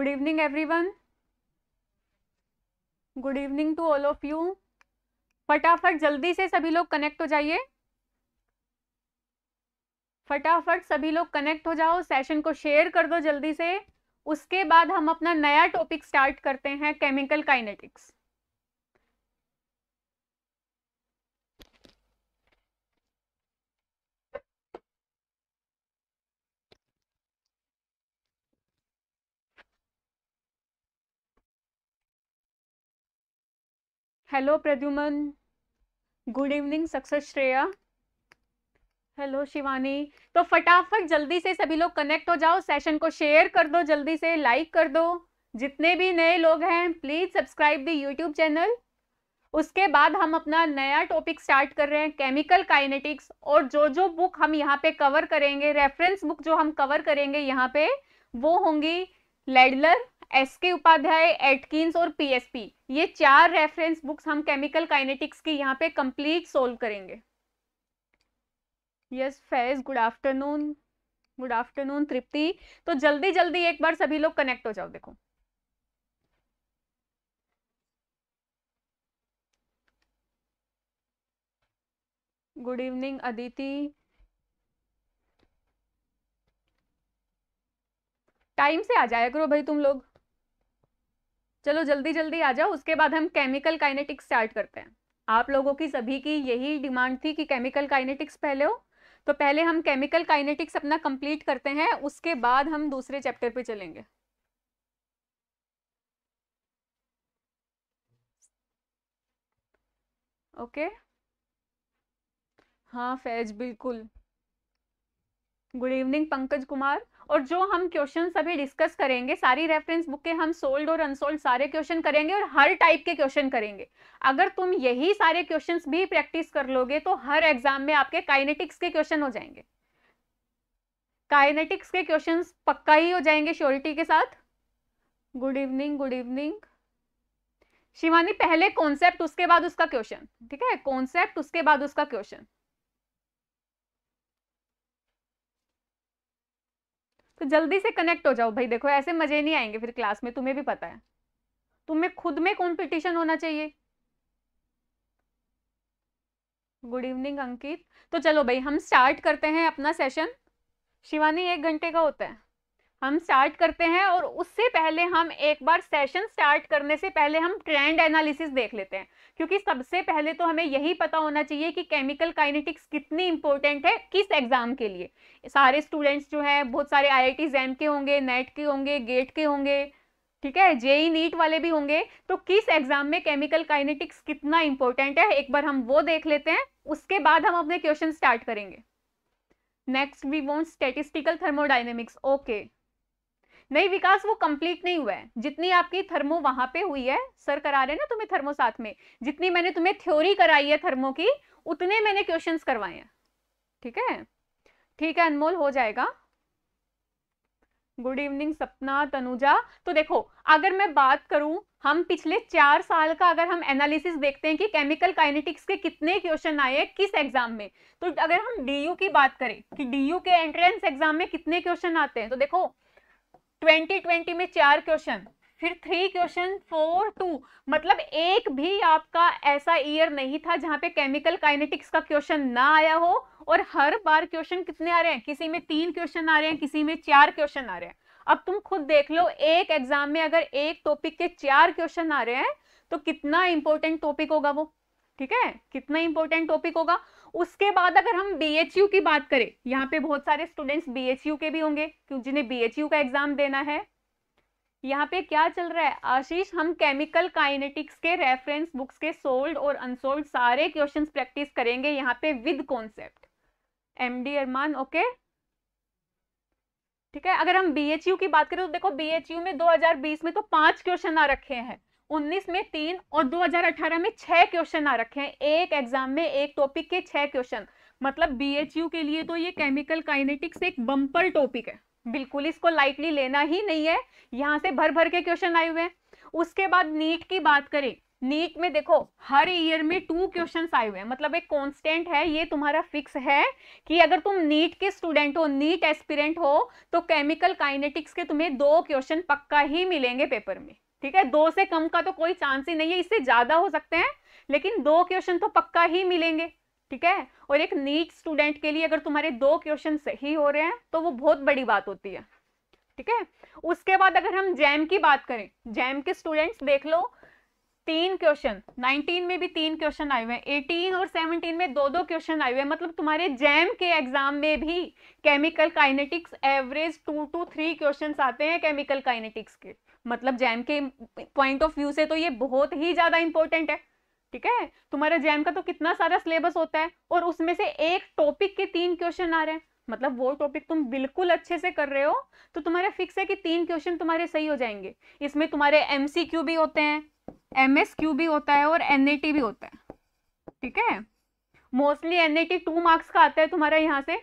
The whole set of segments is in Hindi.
Evening everyone good evening to all of you फटाफट जल्दी से सभी लोग कनेक्ट हो जाइए फटाफट सभी लोग कनेक्ट हो जाओ सेशन को शेयर कर दो जल्दी से उसके बाद हम अपना नया टॉपिक स्टार्ट करते हैं chemical kinetics hello Pradyuman good evening success Shreya hello Shivani तो फटाफट जल्दी से सभी लोग कनेक्ट हो जाओ सेशन को शेयर कर दो जल्दी से लाइक कर दो जितने भी नए लोग हैं please subscribe the YouTube channel उसके बाद हम अपना नया टॉपिक स्टार्ट कर रहे हैं केमिकल काइनेटिक्स और जो जो बुक हम यहाँ पे कवर करेंगे रेफरेंस बुक जो हम कवर करेंगे यहाँ पे वो होंगी लेडलर एस के उपाध्याय एटकिंस और पीएसपी ये चार रेफरेंस बुक्स हम केमिकल काइनेटिक्स की यहाँ पे कंप्लीट सोल्व करेंगे yes Faiz good afternoon good afternoon Tripti तो जल्दी जल्दी एक बार सभी लोग कनेक्ट हो जाओ देखो गुड इवनिंग अदिति टाइम से आ जाया करो भाई तुम लोग चलो जल्दी जल्दी आ जाओ उसके बाद हम केमिकल काइनेटिक्स स्टार्ट करते हैं आप लोगों की सभी की यही डिमांड थी कि केमिकल काइनेटिक्स पहले हो तो पहले हम केमिकल काइनेटिक्स अपना कंप्लीट करते हैं उसके बाद हम दूसरे चैप्टर पे चलेंगे ओके हाँ फैज बिल्कुल गुड इवनिंग पंकज कुमार और जो हम क्वेश्चन अभी डिस्कस करेंगे सारी रेफरेंस बुक के हम सोल्ड और अनसोल्ड सारे क्वेश्चन करेंगे और हर टाइप के क्वेश्चन करेंगे अगर तुम यही सारे क्वेश्चन भी प्रैक्टिस कर लोगे तो हर एग्जाम में आपके काइनेटिक्स के क्वेश्चन हो जाएंगे काइनेटिक्स के क्वेश्चन पक्का ही हो जाएंगे श्योरिटी के साथ good evening good evening Shivani पहले कॉन्सेप्ट उसके बाद उसका क्वेश्चन ठीक है कॉन्सेप्ट उसके बाद उसका क्वेश्चन तो जल्दी से कनेक्ट हो जाओ भाई देखो ऐसे मज़े नहीं आएंगे फिर क्लास में तुम्हें भी पता है तुम्हें खुद में कॉम्पिटिशन होना चाहिए गुड इवनिंग अंकित तो चलो भाई हम स्टार्ट करते हैं अपना सेशन शिवानी एक घंटे का होता है हम स्टार्ट करते हैं और उससे पहले हम एक बार सेशन स्टार्ट करने से पहले हम ट्रेंड एनालिसिस देख लेते हैं क्योंकि सबसे पहले तो हमें यही पता होना चाहिए कि केमिकल काइनेटिक्स कितनी इंपॉर्टेंट है किस एग्ज़ाम के लिए सारे स्टूडेंट्स जो है बहुत सारे आई आई टी के होंगे नेट के होंगे गेट के होंगे ठीक है जेई नीट e वाले भी होंगे तो किस एग्जाम में केमिकल काइनेटिक्स कितना इंपॉर्टेंट है एक बार हम वो देख लेते हैं उसके बाद हम अपने क्वेश्चन स्टार्ट करेंगे next we want statistical thermodynamics okay नहीं विकास वो कंप्लीट नहीं हुआ है जितनी आपकी थर्मो वहां पे हुई है सर करा रहे ना तुम्हें थर्मो साथ में जितनी मैंने तुम्हें थ्योरी कराई है थर्मो की उतने मैंने क्वेश्चन करवाए हैं ठीक है ठीक है अनमोल हो जाएगा गुड इवनिंग सपना तनुजा तो देखो अगर मैं बात करूं हम पिछले चार साल का अगर हम एनालिसिस देखते हैं कि केमिकल काइनेटिक्स के कितने क्वेश्चन आए हैं किस एग्जाम में तो अगर हम डीयू की बात करें कि डीयू के एंट्रेंस एग्जाम में कितने क्वेश्चन आते हैं तो देखो ट्वेंटी ट्वेंटी में चार क्वेश्चन फिर थ्री क्वेश्चन फोर टू मतलब एक भी आपका ऐसा ईयर नहीं था जहां पे केमिकल काइनेटिक्स का क्वेश्चन ना आया हो और हर बार क्वेश्चन कितने आ रहे हैं किसी में तीन क्वेश्चन आ रहे हैं किसी में चार क्वेश्चन आ रहे हैं अब तुम खुद देख लो एक एग्जाम में अगर एक टॉपिक के चार क्वेश्चन आ रहे हैं तो कितना इंपॉर्टेंट टॉपिक होगा वो ठीक है कितना इंपॉर्टेंट टॉपिक होगा उसके बाद अगर हम बी की बात करें यहाँ पे बहुत सारे स्टूडेंट्स बी के भी होंगे क्योंकि जिन्हें बी का एग्जाम देना है यहाँ पे क्या चल रहा है आशीष हम केमिकल काइनेटिक्स के रेफरेंस बुक्स के सोल्ड और अनसोल्ड सारे क्वेश्चंस प्रैक्टिस करेंगे यहाँ पे with concept M D Arman okay ठीक है अगर हम बी की बात करें तो देखो बी में बीस में तो पांच क्वेश्चन आ रखे हैं उन्नीस में तीन और 2018 में छह क्वेश्चन आ रखे हैं एक एग्जाम में एक टॉपिक के छह क्वेश्चन मतलब बीएचयू के लिए तो ये केमिकल काइनेटिक्स एक बम्पर टॉपिक है बिल्कुल इसको लाइटली लेना ही नहीं है यहाँ से भर भर के क्वेश्चन आए हुए हैं उसके बाद नीट की बात करें नीट में देखो हर ईयर में टू क्वेश्चन आए हुए हैं मतलब एक कांस्टेंट है ये तुम्हारा फिक्स है कि अगर तुम नीट के स्टूडेंट हो नीट एस्पिरेंट हो तो केमिकल काइनेटिक्स के तुम्हें दो क्वेश्चन पक्का ही मिलेंगे पेपर में ठीक है दो से कम का तो कोई चांस ही नहीं है इससे ज़्यादा हो सकते हैं लेकिन दो क्वेश्चन तो पक्का ही मिलेंगे ठीक है और एक नीट स्टूडेंट के लिए अगर तुम्हारे दो क्वेश्चन सही हो रहे हैं तो वो बहुत बड़ी बात होती है ठीक है उसके बाद अगर हम जैम की बात करें जैम के स्टूडेंट्स देख लो तीन क्वेश्चन 19 में भी तीन क्वेश्चन आए हुए हैं 18 और 17 में दो दो क्वेश्चन आए हुए हैं मतलब तुम्हारे जैम के एग्जाम में भी chemical kinetics average two two three question आते हैं केमिकल काइनेटिक्स के मतलब जैम के पॉइंट ऑफ व्यू से तो ये बहुत ही ज़्यादा इंपॉर्टेंट है ठीक है तुम्हारा जैम का तो कितना सारा सिलेबस होता है और उसमें से एक टॉपिक के तीन क्वेश्चन आ रहे हैं मतलब वो टॉपिक तुम बिल्कुल अच्छे से कर रहे हो तो तुम्हारे फिक्स है कि तीन क्वेश्चन तुम्हारे सही हो जाएंगे इसमें तुम्हारे एम भी होते हैं एम भी होता है और एन भी होता है ठीक है mostly N A two marks का आता है तुम्हारा यहाँ से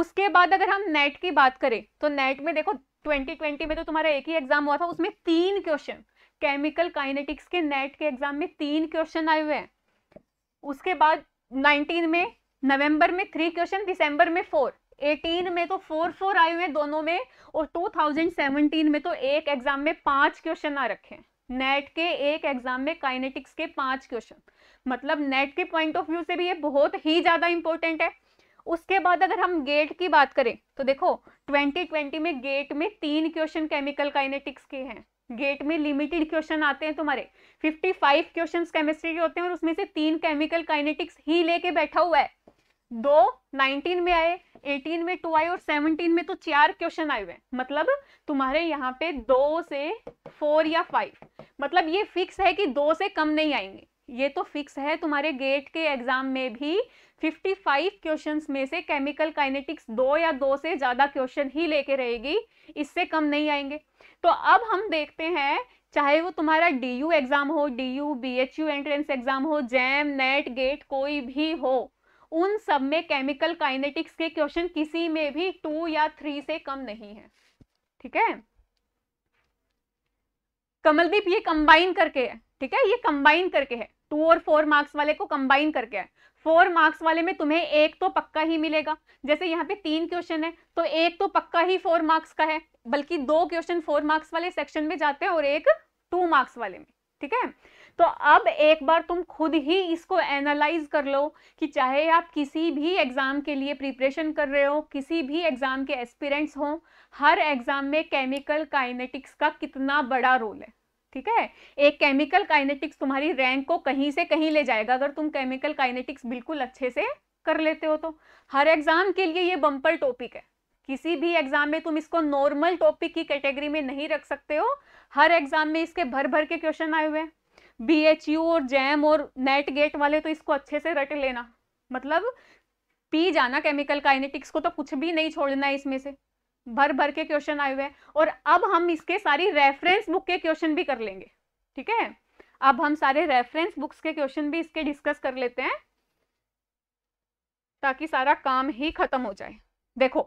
उसके बाद अगर हम नेट की बात करें तो नेट में देखो 2020 में तो तुम्हारा एक ही एग्जाम हुआ था उसमें तीन क्वेश्चन केमिकल काइनेटिक्स के नेट के एग्जाम में तीन क्वेश्चन आए हुए हैं उसके बाद 19 में नवंबर में थ्री क्वेश्चन दिसंबर में फोर 18 में तो फोर फोर आए हुए हैं दोनों में और 2017 में तो एक एग्जाम में पांच क्वेश्चन आ रखे हैं नेट के एक एग्जाम में काइनेटिक्स के पांच क्वेश्चन मतलब नेट के पॉइंट ऑफ व्यू से भी ये बहुत ही ज़्यादा इंपॉर्टेंट है उसके बाद अगर हम गेट की बात करें तो देखो 2020 में गेट में तीन क्वेश्चन केमिकल काइनेटिक्स के हैं गेट में लिमिटेड क्वेश्चन आते हैं तुम्हारे 55 क्वेश्चंस केमिस्ट्री के होते हैं और उसमें से तीन केमिकल काइनेटिक्स ही लेके बैठा हुआ है दो 19 में आए 18 में टू आए और 17 में तो चार क्वेश्चन आए हुए हैं मतलब तुम्हारे यहाँ पे दो से फोर या फाइव मतलब ये फिक्स है कि दो से कम नहीं आएंगे ये तो फिक्स है तुम्हारे गेट के एग्जाम में भी 55 क्वेश्चंस में से केमिकल काइनेटिक्स दो या दो से ज़्यादा क्वेश्चन ही लेके रहेगी इससे कम नहीं आएंगे तो अब हम देखते हैं चाहे वो तुम्हारा डी यू एग्ज़ाम हो D U B H U entrance exam हो जैम नेट गेट कोई भी हो उन सब में केमिकल काइनेटिक्स के क्वेश्चन किसी में भी टू या थ्री से कम नहीं है ठीक है कमलदीप ये कंबाइन करके है ठीक है ये कंबाइन करके है टू और फोर मार्क्स वाले को कंबाइन करके आए फोर मार्क्स वाले में तुम्हें एक तो पक्का ही मिलेगा जैसे यहाँ पे तीन क्वेश्चन है तो एक तो पक्का ही फोर मार्क्स का है बल्कि दो क्वेश्चन फोर मार्क्स वाले सेक्शन में जाते हैं और एक टू मार्क्स वाले में ठीक है तो अब एक बार तुम खुद ही इसको एनालाइज कर लो कि चाहे आप किसी भी एग्ज़ाम के लिए प्रिपरेशन कर रहे हो किसी भी एग्ज़ाम के एस्पिरेंट्स हो हर एग्ज़ाम में केमिकल काइनेटिक्स का कितना बड़ा रोल है ठीक है एक केमिकल काइनेटिक्स तुम्हारी रैंक को कहीं से कहीं ले जाएगा अगर तुम केमिकल काइनेटिक्स बिल्कुल अच्छे से कर लेते हो तो हर एग्जाम के लिए ये बम्पर टॉपिक है किसी भी एग्जाम में तुम इसको नॉर्मल टॉपिक की कैटेगरी में नहीं रख सकते हो हर एग्जाम में इसके भर भर के क्वेश्चन आए हुए हैं बी एच यू और जैम और नेट गेट वाले तो इसको अच्छे से रट लेना मतलब पी जाना केमिकल काइनेटिक्स को तो कुछ भी नहीं छोड़ना है इसमें से भर भर के क्वेश्चन आए हुए हैं और अब हम इसके सारी रेफरेंस बुक के क्वेश्चन भी कर लेंगे ठीक है अब हम सारे रेफरेंस बुक्स के क्वेश्चन भी इसके डिस्कस कर लेते हैं ताकि सारा काम ही खत्म हो जाए देखो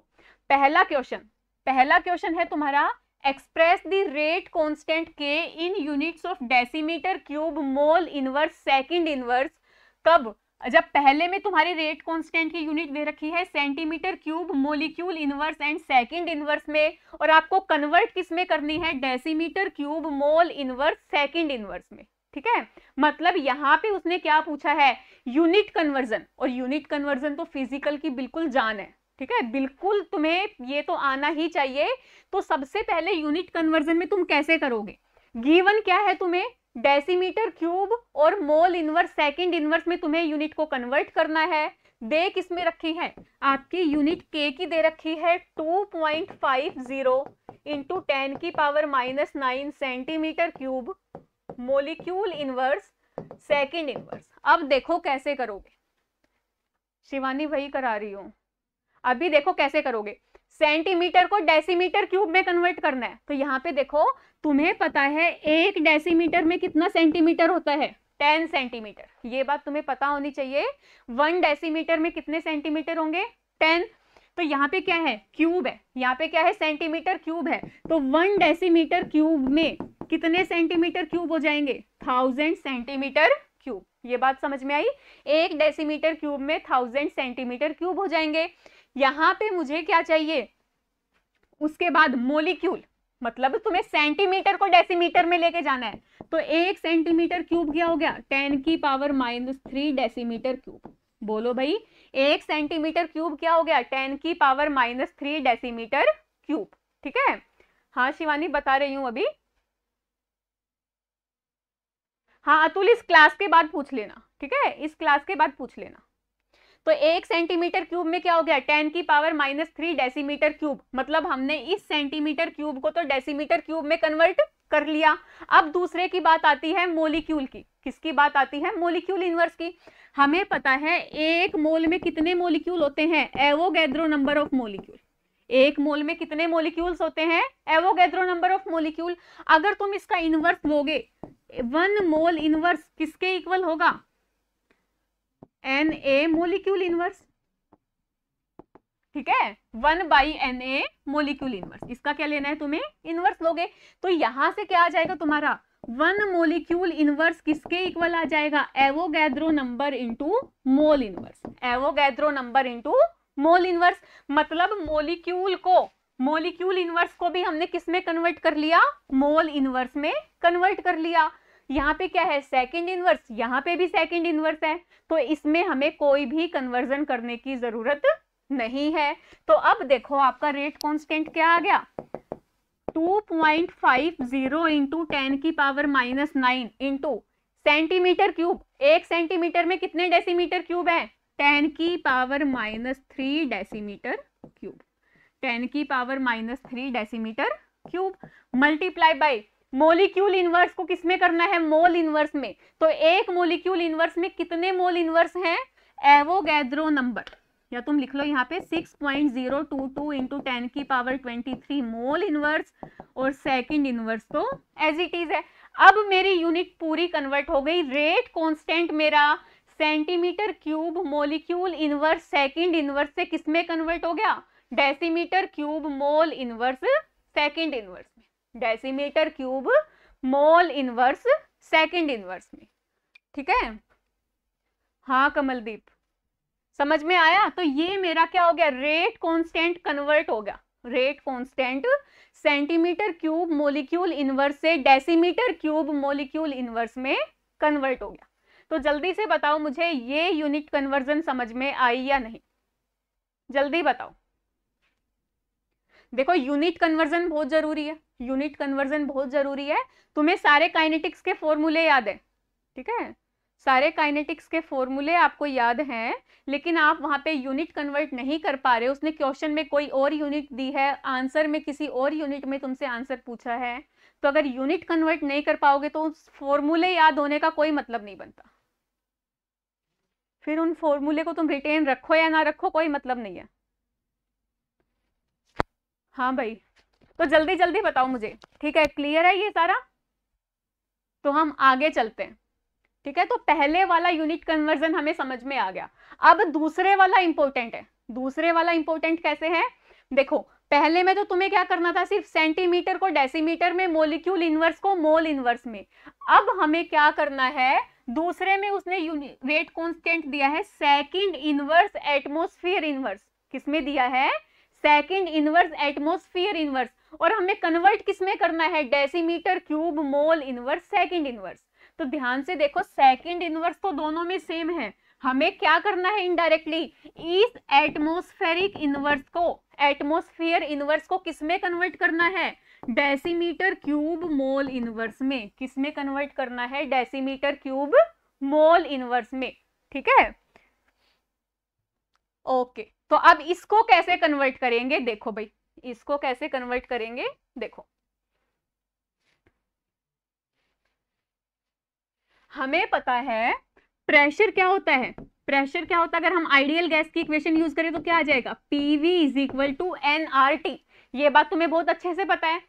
पहला क्वेश्चन पहला क्वेश्चन है तुम्हारा एक्सप्रेस द रेट कांस्टेंट के in units of decimetre cube mole inverse second inverse कब जब पहले में तुम्हारी रेट कांस्टेंट की यूनिट दे रखी है centimetre cube molecule inverse and second inverse में और आपको कन्वर्ट किस में करनी है decimetre cube mole inverse second inverse में ठीक है मतलब यहाँ पे उसने क्या पूछा है यूनिट कन्वर्जन और यूनिट कन्वर्जन तो फिजिकल की बिल्कुल जान है ठीक है बिल्कुल तुम्हें ये तो आना ही चाहिए तो सबसे पहले यूनिट कन्वर्जन में तुम कैसे करोगे गीवन क्या है तुम्हें डेसीमीटर क्यूब और मोल इनवर्स सेकेंड इनवर्स में तुम्हें यूनिट को कन्वर्ट करना है दे किस में रखी है आपकी यूनिट के की दे रखी है 2.50 point five zero into ten की power minus nine centimetre cube molecule inverse second inverse अब देखो कैसे करोगे शिवानी वही करा रही हूँ अभी देखो कैसे करोगे सेंटीमीटर को डेसीमीटर क्यूब में कन्वर्ट करना है तो यहाँ पे देखो तुम्हें पता है एक डेसीमीटर में कितना सेंटीमीटर होता है टेन सेंटीमीटर ये बात तुम्हें पता होनी चाहिए वन डेसीमीटर में कितने सेंटीमीटर होंगे टेन तो यहाँ पे क्या है क्यूब है यहाँ पे क्या है सेंटीमीटर क्यूब है तो वन डेसीमीटर क्यूब में कितने सेंटीमीटर क्यूब हो जाएंगे थाउजेंड सेंटीमीटर क्यूब ये बात समझ में आई एक डेसीमीटर क्यूब में थाउजेंड सेंटीमीटर क्यूब हो जाएंगे यहाँ पे मुझे क्या चाहिए उसके बाद मोलिक्यूल मतलब तुम्हें सेंटीमीटर को डेसीमीटर में लेके जाना है तो एक सेंटीमीटर क्यूब क्या हो गया टेन की power minus three decimetre cube बोलो भाई एक सेंटीमीटर क्यूब क्या हो गया टेन की power minus three decimetre cube ठीक है हाँ शिवानी बता रही हूं अभी हाँ अतुल इस क्लास के बाद पूछ लेना ठीक है इस क्लास के बाद पूछ लेना तो एक सेंटीमीटर क्यूब में क्या हो गया टेन की power minus three decimetre cube मतलब हमने इस सेंटीमीटर क्यूब को तो डेसीमीटर क्यूब में कन्वर्ट कर लिया अब दूसरे की बात आती है मोलिक्यूल की किसकी बात आती है मोलिक्यूल इनवर्स की हमें पता है एक मोल में कितने मोलिक्यूल होते हैं एवोगैद्रो नंबर ऑफ मोलिक्यूल एक मोल में कितने मोलिक्यूल्स होते हैं एवोगैद्रो नंबर ऑफ मोलिक्यूल अगर तुम इसका इनवर्स लोगे वन मोल इनवर्स किसके इक्वल होगा एन ए मोलिक्यूल इनवर्स ठीक है one by N A molecule inverse इसका क्या लेना है तुम्हें इनवर्स लोगे तो यहां से क्या आ जाएगा तुम्हारा वन मोलिक्यूल इनवर्स किसके इक्वल आ जाएगा Avogadro number into mole inverse Avogadro number into mole inverse मतलब मोलिक्यूल को मोलिक्यूल इनवर्स को भी हमने किसमें कन्वर्ट कर लिया मोल इनवर्स में कन्वर्ट कर लिया यहाँ पे क्या है सेकंड इनवर्स यहाँ पे भी सेकंड इनवर्स है तो इसमें हमें कोई भी कन्वर्जन करने की जरूरत नहीं है तो अब देखो आपका रेट कांस्टेंट क्या आ गया 2.50 point five zero into ten की power minus nine into centimetre cube एक सेंटीमीटर में कितने डेसीमीटर क्यूब है टेन की power minus three decimetre cube ten की power minus three decimetre cube multiply by molecule inverse को किसमें करना है मोल इनवर्स में तो एक मोलिक्यूल इनवर्स में कितने मोल इनवर्स हैं एवोगैद्रो नंबर या तुम लिख लो यहाँ पे 6.022 पॉइंट जीरो टू की पावर 23 मोल इनवर्स और सेकंड इनवर्स तो एज इट इज है अब मेरी यूनिट पूरी कन्वर्ट हो गई रेट कांस्टेंट मेरा centimetre cube molecule inverse second inverse से किसमें कन्वर्ट हो गया decimetre cube mole inverse second inverse decimetre cube mole inverse second inverse में ठीक है हाँ कमलदीप समझ में आया तो ये मेरा क्या हो गया रेट कांस्टेंट कन्वर्ट हो गया rate constant centimetre cube molecule inverse से डेसीमीटर क्यूब मोलिक्यूल इनवर्स में कन्वर्ट हो गया तो जल्दी से बताओ मुझे ये यूनिट कन्वर्जन समझ में आई या नहीं जल्दी बताओ देखो यूनिट कन्वर्जन बहुत जरूरी है यूनिट कन्वर्जन बहुत जरूरी है तुम्हें सारे काइनेटिक्स के फॉर्मूले याद है ठीक है सारे काइनेटिक्स के फॉर्मूले आपको याद हैं लेकिन आप वहाँ पे यूनिट कन्वर्ट नहीं कर पा रहे उसने क्वेश्चन में कोई और यूनिट दी है आंसर में किसी और यूनिट में तुमसे आंसर पूछा है तो अगर यूनिट कन्वर्ट नहीं कर पाओगे तो उस फॉर्मूले याद होने का कोई मतलब नहीं बनता फिर उन फॉर्मूले को तुम रिटेन रखो या ना रखो कोई मतलब नहीं है हाँ भाई तो जल्दी जल्दी बताओ मुझे ठीक है क्लियर है ये सारा तो हम आगे चलते हैं ठीक है तो पहले वाला यूनिट कन्वर्जन हमें समझ में आ गया अब दूसरे वाला इंपॉर्टेंट है दूसरे वाला इंपॉर्टेंट कैसे है देखो पहले में तो तुम्हें क्या करना था सिर्फ सेंटीमीटर को डेसीमीटर में मोलिक्यूल इनवर्स को मोल इनवर्स में अब हमें क्या करना है दूसरे में उसने वेट कॉन्स्टेंट दिया है सेकेंड इनवर्स एटमोस्फियर इनवर्स किसमें दिया है सेकेंड इनवर्स एटमोस्फियर इनवर्स और हमें कन्वर्ट किसमें करना है decimetre cube mole inverse second inverse तो ध्यान से देखो सेकेंड इनवर्स तो दोनों में सेम है हमें क्या करना है इनडायरेक्टली इस एटमोस्फेरिक इनवर्स को एटमोस्फियर इनवर्स को किसमें कन्वर्ट करना है डेसीमीटर क्यूब मोल इनवर्स में किसमें कन्वर्ट करना है डेसीमीटर क्यूब मोल इनवर्स में ठीक है ओके okay. तो अब इसको कैसे कन्वर्ट करेंगे देखो भाई इसको कैसे कन्वर्ट करेंगे देखो हमें पता है प्रेशर क्या होता है प्रेशर क्या होता है अगर हम आइडियल गैस की इक्वेशन यूज करें तो क्या आ जाएगा PV is equal to N R T ये बात तुम्हें बहुत अच्छे से पता है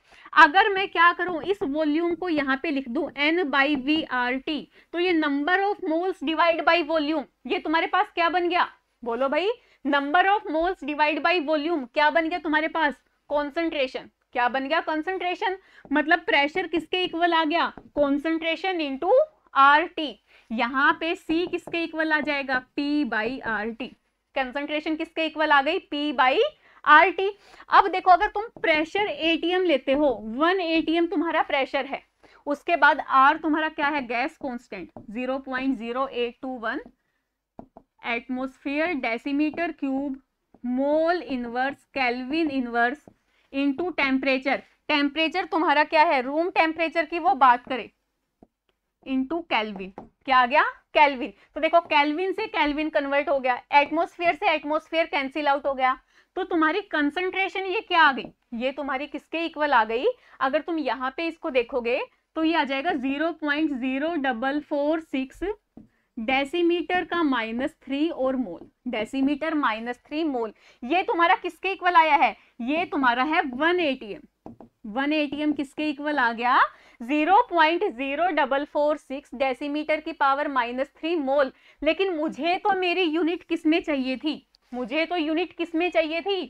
अगर मैं क्या करूं इस वॉल्यूम को यहाँ पे लिख दूं N by V R T तो ये number of moles divide by volume ये तुम्हारे पास क्या बन गया बोलो भाई number of moles divide by volume क्या बन गया तुम्हारे पास कॉन्सेंट्रेशन क्या बन गया कॉन्सेंट्रेशन मतलब प्रेशर किसके इक्वल आ गया कॉन्सेंट्रेशन इंटू आर टी यहाँ पे सी किसके इक्वल आ जाएगा P by R T concentration किसके इक्वल आ गई पी बाई आर टी अब देखो अगर तुम प्रेशर एटीएम लेते हो वन एटीएम तुम्हारा प्रेशर है उसके बाद आर तुम्हारा क्या है gas constant zero point zero eight two one atmosphere decimetre cube mole inverse kelvin inverse into temperature temperature तुम्हारा क्या है रूम टेम्परेचर की वो बात करें इनटू कैलविन क्या आ गया कैलविन तो देखो कैलविन से कैलविन कन्वर्ट हो गया एटमोसफियर से एटमोसफियर कैंसिल आउट हो गया तो तुम्हारी कंसंट्रेशन ये क्या आ गई ये तुम्हारी किसके इक्वल आ गई अगर तुम यहाँ पे इसको देखोगे तो ये आ जाएगा zero point zero double four six decimetre का माइनस थ्री और mole decimetre minus three mole ये तुम्हारा किसके इक्वल आया है ये तुम्हारा है वन एटीएम वन एटीएम किसके इक्वल आ गया zero point zero double four six decimetre की पावर माइनस थ्री मोल लेकिन मुझे तो मेरी यूनिट किसमें चाहिए थी मुझे तो यूनिट किसमें चाहिए थी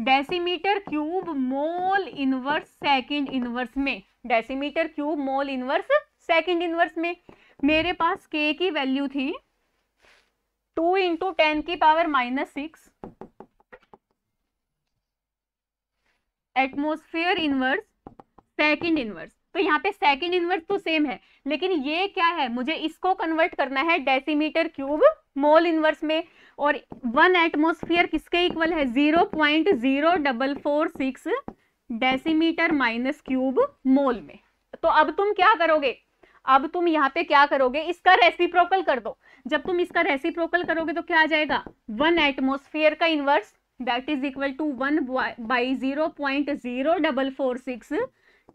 decimetre cube mole inverse second inverse में decimetre cube mole inverse second inverse में मेरे पास k की वैल्यू थी टू इंटू टेन की power minus six atmosphere inverse second inverse तो यहाँ पे सेकेंड इनवर्स तो सेम है लेकिन ये क्या है मुझे इसको कन्वर्ट करना है डेसीमीटर क्यूब मोल इनवर्स में और वन एटमोस्फियर किसके इक्वल है zero point zero double four six decimetre minus cube mole में तो अब तुम क्या करोगे अब तुम यहाँ पे क्या करोगे इसका रेसिप्रोकल कर दो जब तुम इसका रेसिप्रोकल करोगे तो क्या आ जाएगा वन एटमोस्फेयर का inverse that is equal to one by zero point zero double four six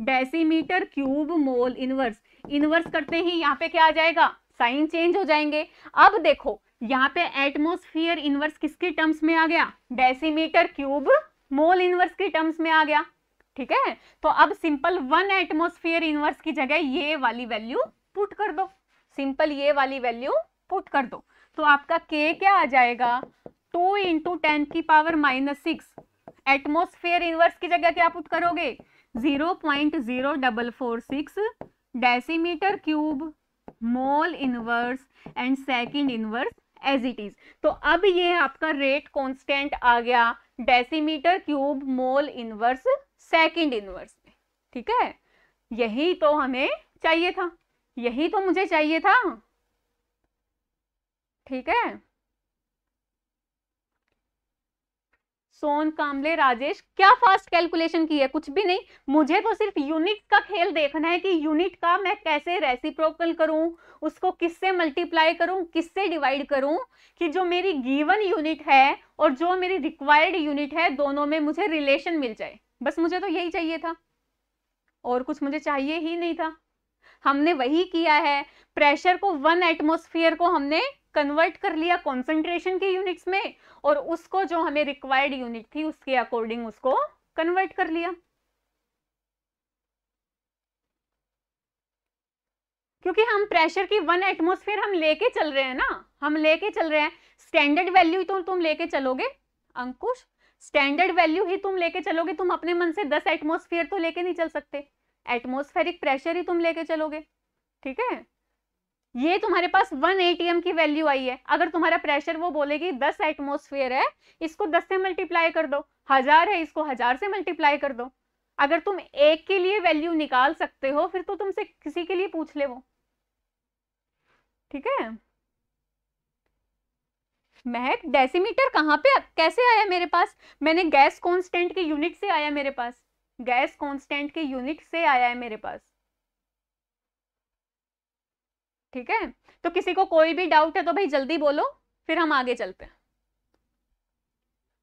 decimetre cube mole inverse inverse करते ही यहाँ पे क्या आ जाएगा साइन चेंज हो जाएंगे अब देखो यहाँ पे एटमोस्फियर इनवर्स किसके टर्म्स में आ गया डेसीमीटर क्यूब मोल इनवर्स के टर्म्स में आ गया ठीक है तो अब सिंपल वन एटमोस्फियर इनवर्स की जगह ये वाली वैल्यू पुट कर दो सिंपल ये वाली वैल्यू पुट कर दो तो आपका के क्या आ जाएगा टू इंटू टेन की power minus six atmosphere inverse की जगह क्या पुट करोगे zero point zero double four six decimetre cube mole inverse and second inverse as it is तो अब ये आपका रेट कांस्टेंट आ गया decimetre cube mole inverse second inverse में ठीक है यही तो हमें चाहिए था यही तो मुझे चाहिए था ठीक है सोन कामले राजेश क्या फास्ट कैलकुलेशन की है कुछ भी नहीं मुझे तो सिर्फ यूनिट का खेल देखना है कि यूनिट का मैं कैसे रेसिप्रोकल करूं उसको किससे मल्टीप्लाई करूं किससे डिवाइड करूं कि जो मेरी गिवन यूनिट है और जो मेरी रिक्वायर्ड यूनिट है दोनों में मुझे रिलेशन मिल जाए बस मुझे तो यही चाहिए था और कुछ मुझे चाहिए ही नहीं था हमने वही किया है प्रेशर को वन एटमोस्फियर को हमने कन्वर्ट कर लिया कॉन्सेंट्रेशन के यूनिट्स में और उसको जो हमें रिक्वायर्ड यूनिट थी उसके अकॉर्डिंग उसको कन्वर्ट कर लिया क्योंकि हम प्रेशर की वन एटमोस्फेयर हम लेके चल रहे हैं ना हम लेके चल रहे हैं स्टैंडर्ड वैल्यू तो तुम लेके चलोगे अंकुश स्टैंडर्ड वैल्यू ही तुम लेके चलोगे तुम अपने मन से दस एटमोसफियर तो लेके नहीं चल सकते एटमोस्फेरिक प्रेशर ही तुम लेके चलोगे ठीक है ये तुम्हारे पास वन एटीएम की वैल्यू आई है अगर तुम्हारा प्रेशर वो बोलेगी दस एटमोसफियर है इसको दस से मल्टीप्लाई कर दो हजार है इसको हजार से मल्टीप्लाई कर दो अगर तुम एक के लिए वैल्यू निकाल सकते हो फिर तो तुमसे किसी के लिए पूछ ले वो ठीक है महक डेसीमीटर कहाँ पे कैसे आया मेरे पास मैंने गैस कॉन्स्टेंट के यूनिट से आया मेरे पास गैस कॉन्स्टेंट के यूनिट से आया है मेरे पास ठीक है तो किसी को कोई भी डाउट है तो भाई जल्दी बोलो फिर हम आगे चलते हैं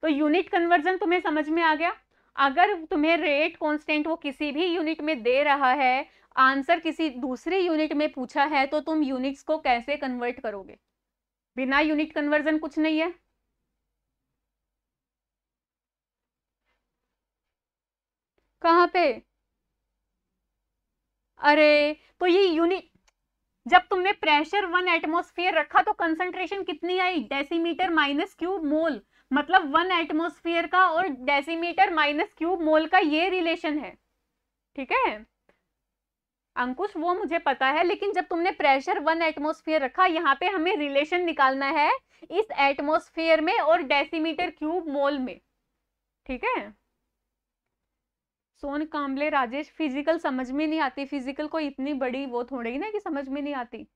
तो यूनिट कन्वर्जन तुम्हें समझ में आ गया अगर तुम्हें रेट कांस्टेंट वो किसी भी यूनिट में दे रहा है आंसर किसी दूसरे यूनिट में पूछा है तो तुम यूनिट्स को कैसे कन्वर्ट करोगे बिना यूनिट कन्वर्जन कुछ नहीं है कहां पे अरे तो ये यूनिट जब तुमने प्रेशर वन एटमोस्फियर रखा तो कंसंट्रेशन कितनी आई डेसीमीटर माइनस क्यूब मोल मतलब वन एटमोस्फियर का और डेसीमीटर माइनस क्यूब मोल का ये रिलेशन है ठीक है अंकुश वो मुझे पता है लेकिन जब तुमने प्रेशर वन एटमोसफियर रखा यहाँ पे हमें रिलेशन निकालना है इस एटमोसफियर में और डेसीमीटर क्यूब मोल में ठीक है सोन कामले राजेश फिजिकल समझ में नहीं आती फिजिकल को इतनी बड़ी वो थोड़ी ना कि समझ में नहीं आती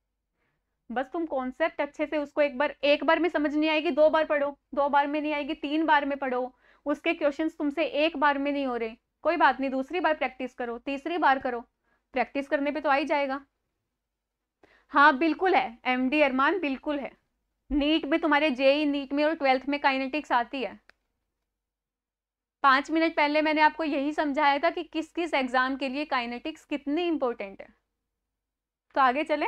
बस तुम कॉन्सेप्ट अच्छे से उसको एक बार एक बार में समझ नहीं आएगी दो बार पढ़ो दो बार में नहीं आएगी तीन बार में पढ़ो उसके क्वेश्चंस तुमसे एक बार में नहीं हो रहे कोई बात नहीं दूसरी बार प्रैक्टिस करो तीसरी बार करो प्रैक्टिस करने पे तो आ ही जाएगा हाँ बिल्कुल है एम डी अरमान बिल्कुल है नीट में तुम्हारे जेई e नीट में और ट्वेल्थ में काइनेटिक्स आती है पाँच मिनट पहले मैंने आपको यही समझाया था कि किस किस एग्ज़ाम के लिए काइनेटिक्स कितनी इंपॉर्टेंट है तो आगे चले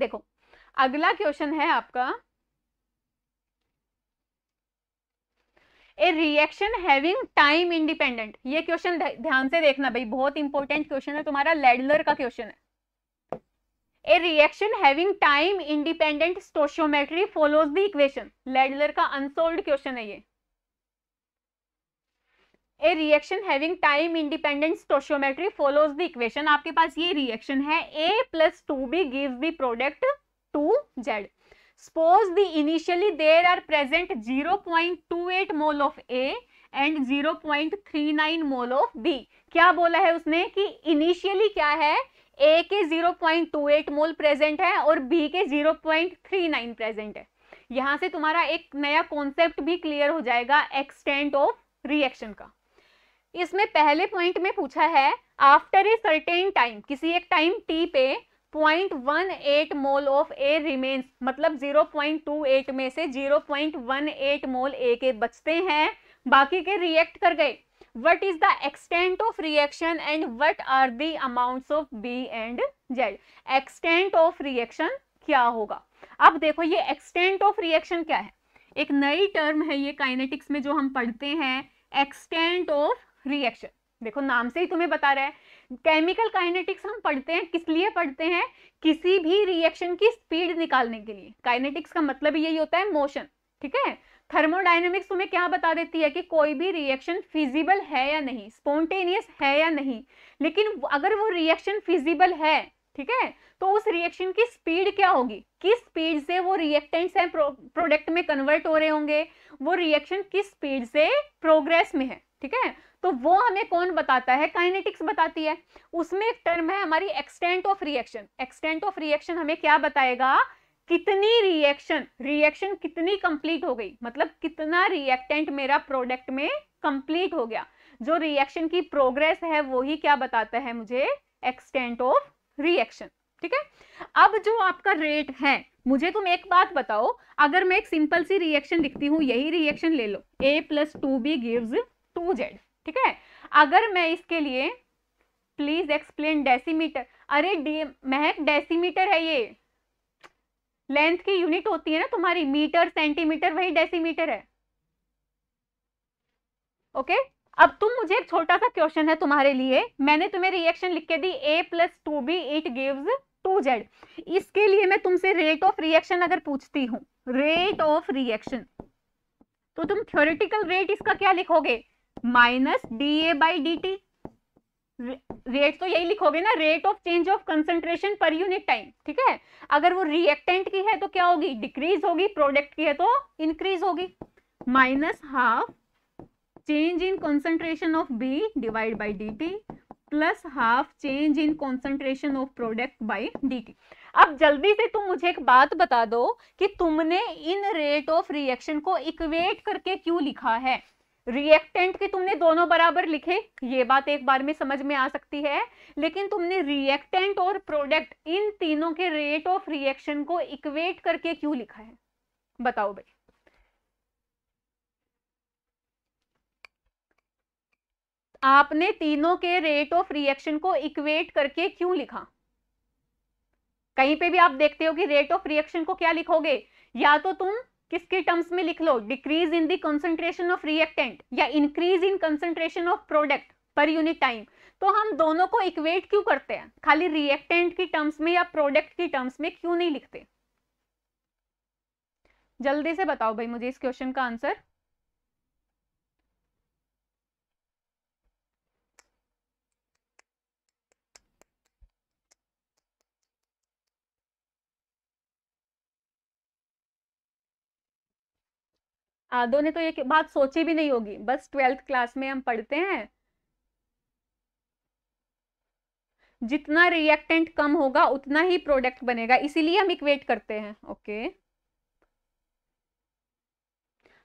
देखो अगला क्वेश्चन है आपका a reaction having time independent ये क्वेश्चन ध्यान से देखना भाई बहुत इंपॉर्टेंट क्वेश्चन है तुम्हारा लेडलर का क्वेश्चन है a reaction having time independent stoichiometry follows the equation Laidler का अनसोल्व क्वेश्चन है ये a reaction having time independent stoichiometry follows the equation आपके पास ये रिएक्शन है A plus two B give the product two Z Suppose the initially there are present 0.28 mole of A and 0.39 mole of B. क्या बोला है उसने कि इनिशियली क्या है ए के 0.28 मोल प्रेजेंट है और बी के 0.39 प्रेजेंट है यहाँ से तुम्हारा एक नया कॉन्सेप्ट भी क्लियर हो जाएगा एक्सटेंट ऑफ रिएक्शन का इसमें पहले पॉइंट में पूछा है आफ्टर ए सर्टेन टाइम किसी एक टाइम टी पे 0.18 मोल ऑफ ए रिमेन्स मतलब 0.28 में से 0.18 मोल ए के बचते हैं बाकी के रिएक्ट कर गए what is the extent of reaction and what are the amount of B and Z extent of reaction क्या होगा अब देखो ये एक्सटेंट ऑफ रिएक्शन क्या है एक नई टर्म है ये काइनेटिक्स में जो हम पढ़ते हैं एक्सटेंट ऑफ रिएक्शन देखो नाम से ही तुम्हें बता रहा है केमिकल काइनेटिक्स हम पढ़ते हैं किस लिए पढ़ते हैं किसी भी रिएक्शन की स्पीड निकालने के लिए काइनेटिक्स का मतलब यही होता है मोशन ठीक है थर्मोडाइनमिक्स तुम्हें क्या बता देती है कि कोई भी रिएक्शन फिजिबल है या नहीं स्पॉन्टेनियस है या नहीं लेकिन अगर वो रिएक्शन फिजिबल है ठीक है तो उस रिएक्शन की स्पीड क्या होगी किस स्पीड से वो रिएक्टेंट्स हैं प्रोडक्ट में कन्वर्ट हो रहे होंगे वो रिएक्शन किस स्पीड से प्रोग्रेस में है ठीक है तो वो हमें कौन बताता है काइनेटिक्स बताती है उसमें एक टर्म है हमारी extent of reaction extent of reaction हमें क्या बताएगा कितनी रिएक्शन रिएक्शन कितनी कंप्लीट हो गई मतलब कितना रिएक्टेंट मेरा प्रोडक्ट में कंप्लीट हो गया जो रिएक्शन की प्रोग्रेस है वो ही क्या बताता है मुझे एक्सटेंट ऑफ रिएक्शन ठीक है अब जो आपका रेट है मुझे तुम एक बात बताओ अगर मैं एक सिंपल सी रिएक्शन लिखती हूँ यही रिएक्शन ले लो A plus two B gives two Z ठीक है अगर मैं इसके लिए प्लीज एक्सप्लेन डेसीमीटर अरे डे महक डेसीमीटर है ये लेंथ की यूनिट होती है ना तुम्हारी मीटर सेंटीमीटर वही डेसीमीटर है ओके okay? अब तुम मुझे एक छोटा सा क्वेश्चन है तुम्हारे लिए मैंने तुम्हें रिएक्शन लिख के दी A plus two B it gives two Z इसके लिए मैं तुमसे रेट ऑफ रिएक्शन अगर पूछती हूँ रेट ऑफ रिएक्शन तो तुम थ्योरेटिकल रेट इसका क्या लिखोगे minus D A by D T rate तो यही लिखोगे ना rate of change of concentration per unit time ठीक है अगर वो रिएक्टेंट की है तो क्या होगी डिक्रीज होगी प्रोडक्ट की है तो इंक्रीज होगी minus half change in concentration of b divided by dt plus half change in concentration of product by DT अब जल्दी से तुम मुझे एक बात बता दो कि तुमने इन रेट ऑफ रिएक्शन को इक्वेट करके क्यों लिखा है रिएक्टेंट के तुमने दोनों बराबर लिखे ये बात एक बार में समझ में आ सकती है लेकिन तुमने रिएक्टेंट और प्रोडक्ट इन तीनों के रेट ऑफ रिएक्शन को इक्वेट करके क्यों लिखा है बताओ भाई आपने तीनों के रेट ऑफ रिएक्शन को इक्वेट करके क्यों लिखा कहीं पे भी आप देखते हो कि रेट ऑफ रिएक्शन को क्या लिखोगे या तो तुम किसके टर्म्स में लिख लो decrease in the concentration of reactant या increase in concentration of product per unit time तो हम दोनों को इक्वेट क्यों करते हैं खाली रिएक्टेंट की टर्म्स में या प्रोडक्ट की टर्म्स में क्यों नहीं लिखते जल्दी से बताओ भाई मुझे इस क्वेश्चन का आंसर आदो ने तो ये बात सोची भी नहीं होगी बस ट्वेल्थ क्लास में हम पढ़ते हैं जितना रिएक्टेंट कम होगा उतना ही प्रोडक्ट बनेगा इसीलिए हम इक्वेट करते हैं ओके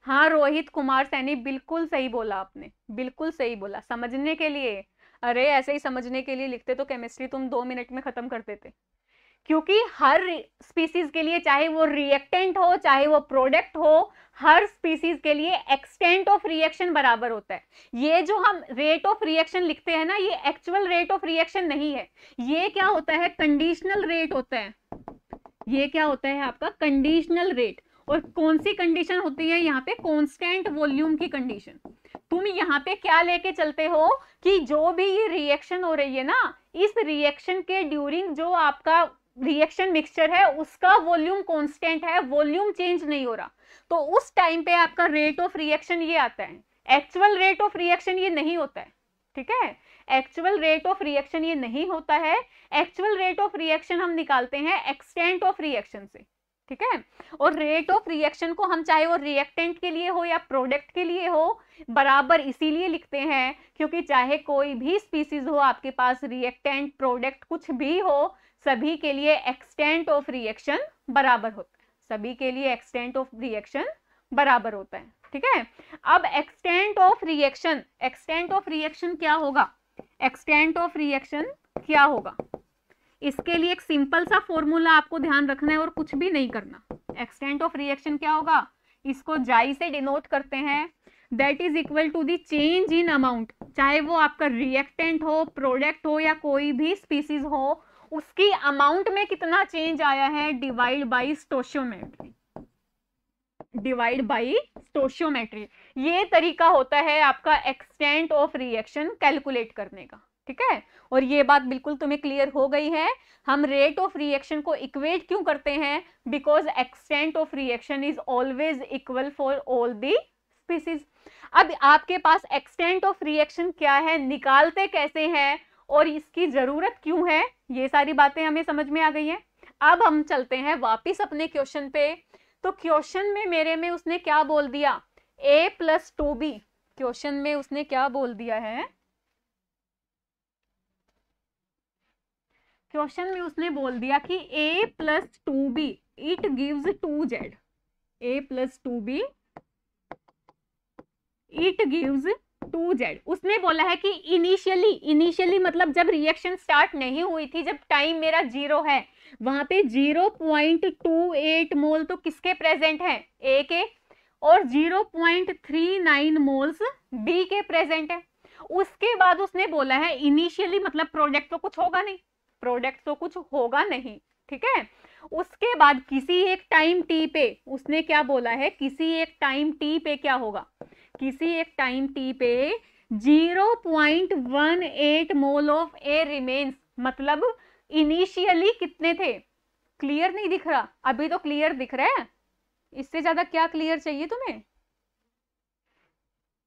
हाँ रोहित कुमार सैनी बिल्कुल सही बोला आपने बिल्कुल सही बोला समझने के लिए अरे ऐसे ही समझने के लिए लिखते तो केमिस्ट्री तुम दो मिनट में खत्म कर देते क्योंकि हर स्पीसीज के लिए चाहे वो रिएक्टेंट हो चाहे वो प्रोडक्ट हो हर स्पीसीज के लिए एक्सटेंट ऑफ रिएक्शन बराबर होता है ये जो हम रेट ऑफ रिएक्शन लिखते हैं ना ये एक्चुअल रेट ऑफ रिएक्शन नहीं है ये क्या होता है कंडीशनल रेट होता है ये क्या होता है आपका कंडीशनल रेट और कौन सी कंडीशन होती है यहाँ पे कॉन्स्टेंट वॉल्यूम की कंडीशन तुम यहाँ पे क्या लेके चलते हो कि जो भी ये रिएक्शन हो रही है ना इस रिएक्शन के ड्यूरिंग जो आपका रिएक्शन मिक्सचर है उसका वॉल्यूम कांस्टेंट है वॉल्यूम चेंज नहीं हो रहा तो उस टाइम पे आपका रेट ऑफ रिएक्शन ये आता है एक्चुअल रेट ऑफ रिएक्शन ये नहीं होता है ठीक है एक्चुअल रेट ऑफ रिएक्शन ये नहीं होता है एक्चुअल रेट ऑफ रिएक्शन हम निकालते हैं एक्सटेंट ऑफ रिएक्शन से ठीक है और रेट ऑफ रिएक्शन को हम चाहे वो रिएक्टेंट के लिए हो या प्रोडक्ट के लिए हो बराबर इसीलिए लिखते हैं क्योंकि चाहे कोई भी स्पीसीज हो आपके पास रिएक्टेंट प्रोडक्ट कुछ भी हो सभी के लिए एक्सटेंट ऑफ रिएक्शन बराबर होता है सभी के लिए एक्सटेंट ऑफ रिएक्शन बराबर होता है ठीक है अब extent of reaction extent of reaction क्या होगा एक्सटेंट ऑफ रिएक्शन क्या होगा इसके लिए एक सिंपल सा फॉर्मूला आपको ध्यान रखना है और कुछ भी नहीं करना एक्सटेंट ऑफ रिएक्शन क्या होगा इसको जाई से डिनोट करते हैं that is equal to the change in amount चाहे वो आपका रिएक्टेंट हो प्रोडक्ट हो या कोई भी स्पीसीज हो उसकी अमाउंट में कितना चेंज आया है divide by stoichiometry divide by stoichiometry ये तरीका होता है आपका एक्सटेंट ऑफ रिएक्शन कैलकुलेट करने का ठीक है और ये बात बिल्कुल तुम्हें क्लियर हो गई है हम रेट ऑफ रिएक्शन को इक्वेट क्यों करते हैं because extent of reaction is always equal for all the species अब आपके पास एक्सटेंट ऑफ रिएक्शन क्या है निकालते कैसे हैं और इसकी ज़रूरत क्यों है ये सारी बातें हमें समझ में आ गई हैं अब हम चलते हैं वापस अपने क्वेश्चन पे तो क्वेश्चन में मेरे में उसने क्या बोल दिया A plus two B question में उसने क्या बोल दिया है क्वेश्चन में उसने बोल दिया कि A plus two B it gives two Z A plus two B it gives two Z उसने बोला है कि इनिशियली इनिशियली मतलब जब रिएक्शन स्टार्ट नहीं हुई थी जब टाइम मेरा जीरो है वहां पे zero point two eight mole तो किसके प्रेजेंट है ए के और zero point three nine moles B के प्रेजेंट है उसके बाद उसने बोला है इनिशियली मतलब प्रोडक्ट तो कुछ होगा नहीं प्रोडक्ट तो कुछ होगा नहीं ठीक है उसके बाद किसी एक टाइम टी पे उसने क्या बोला है किसी एक टाइम टी पे क्या होगा किसी एक टाइम टी पे zero point one eight mole of A remains मतलब इनिशियली कितने थे क्लियर नहीं दिख रहा अभी तो क्लियर दिख रहा है इससे ज्यादा क्या क्लियर चाहिए तुम्हें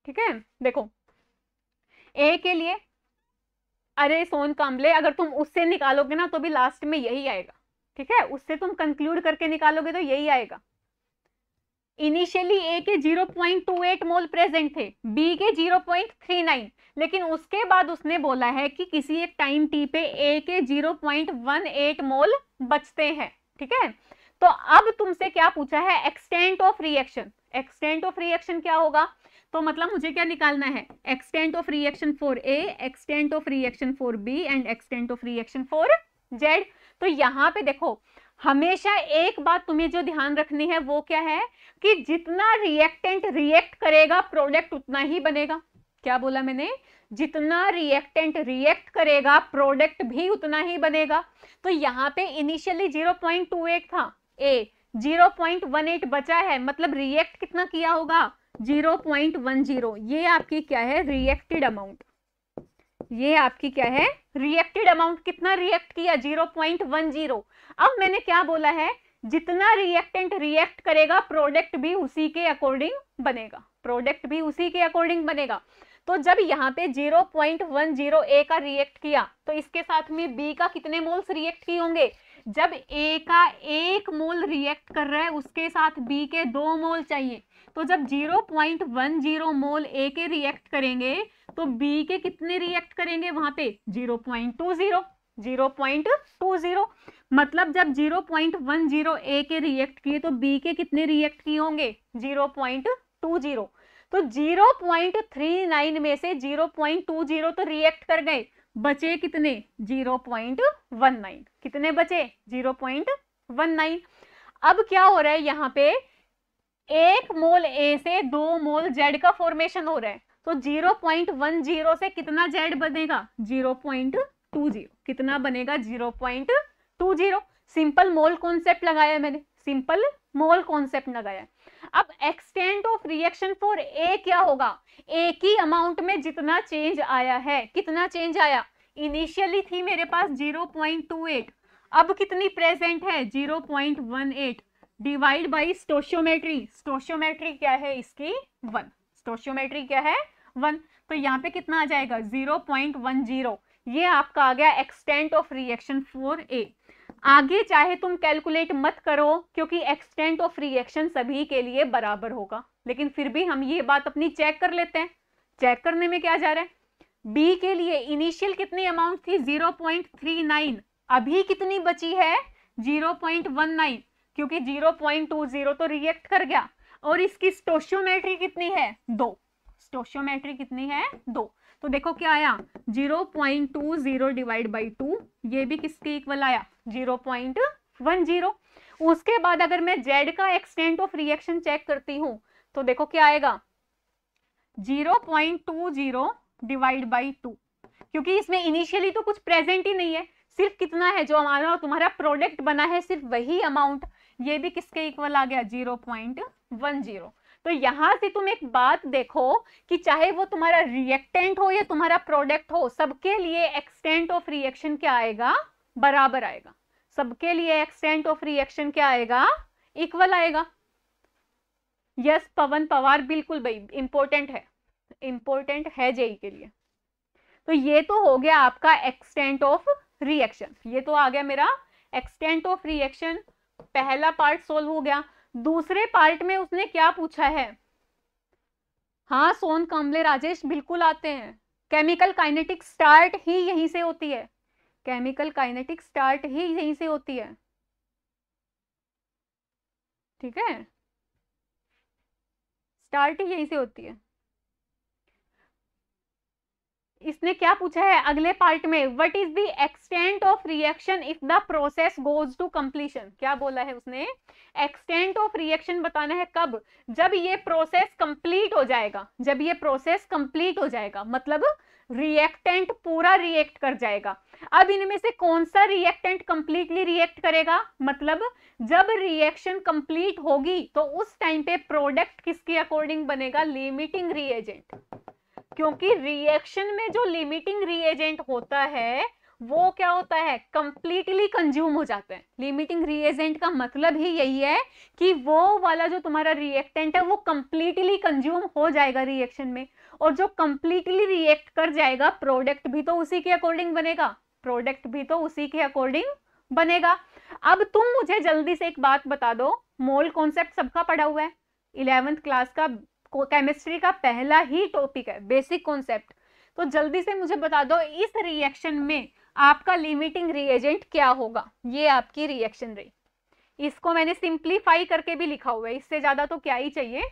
ठीक है देखो ए के लिए अरे सोन काम्बले अगर तुम उससे निकालोगे ना तो भी लास्ट में यही आएगा ठीक है उससे तुम कंक्लूड करके निकालोगे तो यही आएगा इनिशियली ए के 0.28 मोल प्रेजेंट थे बी के 0.39 लेकिन उसके बाद उसने बोला है कि किसी एक टाइम टी पे ए के 0.18 मोल बचते हैं ठीक है तो अब तुमसे क्या पूछा है extent of reaction extent of reaction क्या होगा तो मतलब मुझे क्या निकालना है extent of reaction for A extent of reaction for B and extent of reaction for Z तो यहाँ पे देखो हमेशा एक बात तुम्हें जो ध्यान रखनी है वो क्या है कि जितना रिएक्टेंट रिएक्ट करेगा प्रोडक्ट उतना ही बनेगा क्या बोला मैंने जितना रिएक्टेंट रिएक्ट करेगा प्रोडक्ट भी उतना ही बनेगा तो यहाँ पे इनिशियली 0.28 था ए 0.18 बचा है मतलब रिएक्ट कितना किया होगा जीरो पॉइंट वन जीरो ये आपकी क्या है रिएक्टेड अमाउंट ये आपकी क्या है रिएक्टेड अमाउंट कितना रिएक्ट किया जीरो पॉइंट वन जीरो अब मैंने क्या बोला है जितना रिएक्टेंट रिएक्ट करेगा प्रोडक्ट भी उसी के अकॉर्डिंग बनेगा प्रोडक्ट भी उसी के अकॉर्डिंग बनेगा तो जब यहाँ पे 0.10 ए का रिएक्ट किया तो इसके साथ में बी का कितने मोल्स रिएक्ट किए होंगे जब ए का एक मोल रिएक्ट कर रहा है उसके साथ बी के दो मोल चाहिए तो जब 0.10 मोल ए के रिएक्ट करेंगे तो बी के कितने रिएक्ट करेंगे वहां पे 0.20 0.20 मतलब जब 0.10 ए के रिएक्ट किए तो बी के कितने रिएक्ट किए होंगे 0.20 तो 0.39 में से 0.20 तो रिएक्ट कर गए बचे कितने 0.19 कितने बचे 0.19 अब क्या हो रहा है यहाँ पे एक मोल ए से दो मोल जेड का फॉर्मेशन हो रहा है तो 0.10 से कितना जेड बनेगा 0.20 कितना बनेगा 0.20 सिंपल मोल कॉन्सेप्ट लगाया मैंने सिंपल मोल कॉन्सेप्ट लगाया अब extent of reaction for A क्या होगा ए की अमाउंट में जितना चेंज आया है कितना चेंज आया इनिशियली थी मेरे पास 0.28 अब कितनी प्रेजेंट है 0.18 डिवाइड बाई स्टोशियोमेट्री स्टोशियोमेट्री क्या है इसकी वन स्टोशियोमेट्री क्या है वन तो यहाँ पे कितना आ जाएगा जीरो पॉइंट वन जीरो ये आपका आ गया extent of reaction for A आगे चाहे तुम कैलकुलेट मत करो क्योंकि एक्सटेंट ऑफ रिएक्शन सभी के लिए बराबर होगा लेकिन फिर भी हम ये बात अपनी चेक कर लेते हैं चेक करने में क्या जा रहा है बी के लिए इनिशियल कितनी अमाउंट थी जीरो पॉइंट थ्री नाइन अभी कितनी बची है जीरो पॉइंट वन नाइन क्योंकि 0.20 तो रिएक्ट कर गया और इसकी स्टोशियोमेट्री कितनी है दो स्टोशियोमेट्री कितनी है दो तो देखो क्या आया 0.20 डिवाइड बाई टू ये भी किसके इक्वल आया 0.10 उसके बाद अगर मैं जेड का एक्सटेंट ऑफ रिएक्शन चेक करती हूँ तो देखो क्या आएगा 0.20 डिवाइड बाई टू क्योंकि इसमें इनिशियली तो कुछ प्रेजेंट ही नहीं है सिर्फ कितना है जो हमारा तुम्हारा प्रोडक्ट बना है सिर्फ वही अमाउंट ये भी किसके इक्वल आ गया जीरो पॉइंट वन जीरो तो यहां से तुम एक बात देखो कि चाहे वो तुम्हारा रिएक्टेंट हो या तुम्हारा प्रोडक्ट हो सबके लिए एक्सटेंट ऑफ रिएक्शन क्या आएगा बराबर आएगा सबके लिए एक्सटेंट ऑफ रिएक्शन क्या आएगा इक्वल आएगा यस yes, पवन पवार बिल्कुल भाई इंपॉर्टेंट है इंपॉर्टेंट है जेई e के लिए तो ये तो हो गया आपका एक्सटेंट ऑफ रिएक्शन ये तो आ गया मेरा एक्सटेंट ऑफ रिएक्शन पहला पार्ट सोल्व हो गया दूसरे पार्ट में उसने क्या पूछा है हाँ सोन कमले राजेश बिल्कुल आते हैं केमिकल काइनेटिक स्टार्ट ही यहीं से होती है केमिकल काइनेटिक स्टार्ट ही यहीं से होती है ठीक है स्टार्ट ही यहीं से होती है इसने क्या पूछा है अगले पार्ट में what is the extent of reaction if the process goes to completion क्या बोला है उसने एक्सटेंट ऑफ रिएक्शन बताना है कब जब ये प्रोसेस कंप्लीट हो जाएगा जब ये प्रोसेस कंप्लीट हो जाएगा मतलब रिएक्टेंट पूरा रिएक्ट कर जाएगा अब इनमें से कौन सा रिएक्टेंट कंप्लीटली रिएक्ट करेगा मतलब जब रिएक्शन कंप्लीट होगी तो उस टाइम पे प्रोडक्ट किसके अकॉर्डिंग बनेगा लिमिटिंग रिएजेंट क्योंकि रिएक्शन में जो लिमिटिंग रिएजेंट होता है वो क्या होता है कंप्लीटली कंज्यूम हो जाते हैं लिमिटिंग रिएजेंट का मतलब ही यही है कि वो वाला जो तुम्हारा रिएक्टेंट है वो कंप्लीटली कंज्यूम हो जाएगा रिएक्शन में और जो कंप्लीटली रिएक्ट कर जाएगा प्रोडक्ट भी तो उसी के अकॉर्डिंग बनेगा प्रोडक्ट भी तो उसी के अकॉर्डिंग बनेगा अब तुम मुझे जल्दी से एक बात बता दो मोल कॉन्सेप्ट सबका पढ़ा हुआ है इलेवेंथ क्लास का केमिस्ट्री का पहला ही टॉपिक है बेसिक कॉन्सेप्ट तो जल्दी से मुझे बता दो इस रिएक्शन में आपका लिमिटिंग रिएजेंट क्या होगा ये आपकी रिएक्शन रही इसको मैंने सिंप्लीफाई करके भी लिखा हुआ है इससे ज़्यादा तो क्या ही चाहिए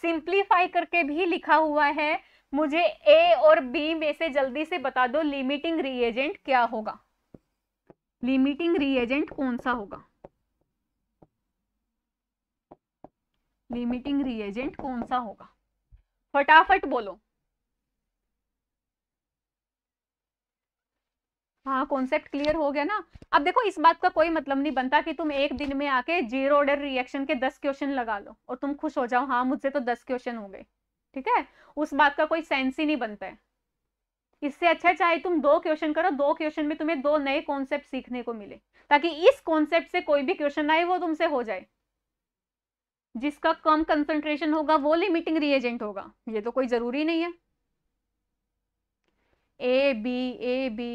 सिंप्लीफाई करके भी लिखा हुआ है मुझे ए और बी में से जल्दी से बता दो लिमिटिंग रिएजेंट क्या होगा लिमिटिंग रिएजेंट कौन सा होगा लिमिटिंग रिएजेंट कौन सा होगा फटाफट बोलो हाँ कॉन्सेप्ट क्लियर हो गया ना अब देखो इस बात का कोई मतलब नहीं बनता कि तुम एक दिन में आके जीरो ऑर्डर रिएक्शन के दस क्वेश्चन लगा लो और तुम खुश हो जाओ हाँ मुझसे तो दस क्वेश्चन हो गए ठीक है उस बात का कोई सेंस ही नहीं बनता है इससे अच्छा है चाहे तुम दो क्वेश्चन करो दो क्वेश्चन में तुम्हें दो नए कॉन्सेप्ट सीखने को मिले ताकि इस कॉन्सेप्ट से कोई भी क्वेश्चन आए वो तुमसे हो जाए जिसका कम कंसंट्रेशन होगा वो लिमिटिंग रिएजेंट होगा ये तो कोई ज़रूरी नहीं है ए बी ए बी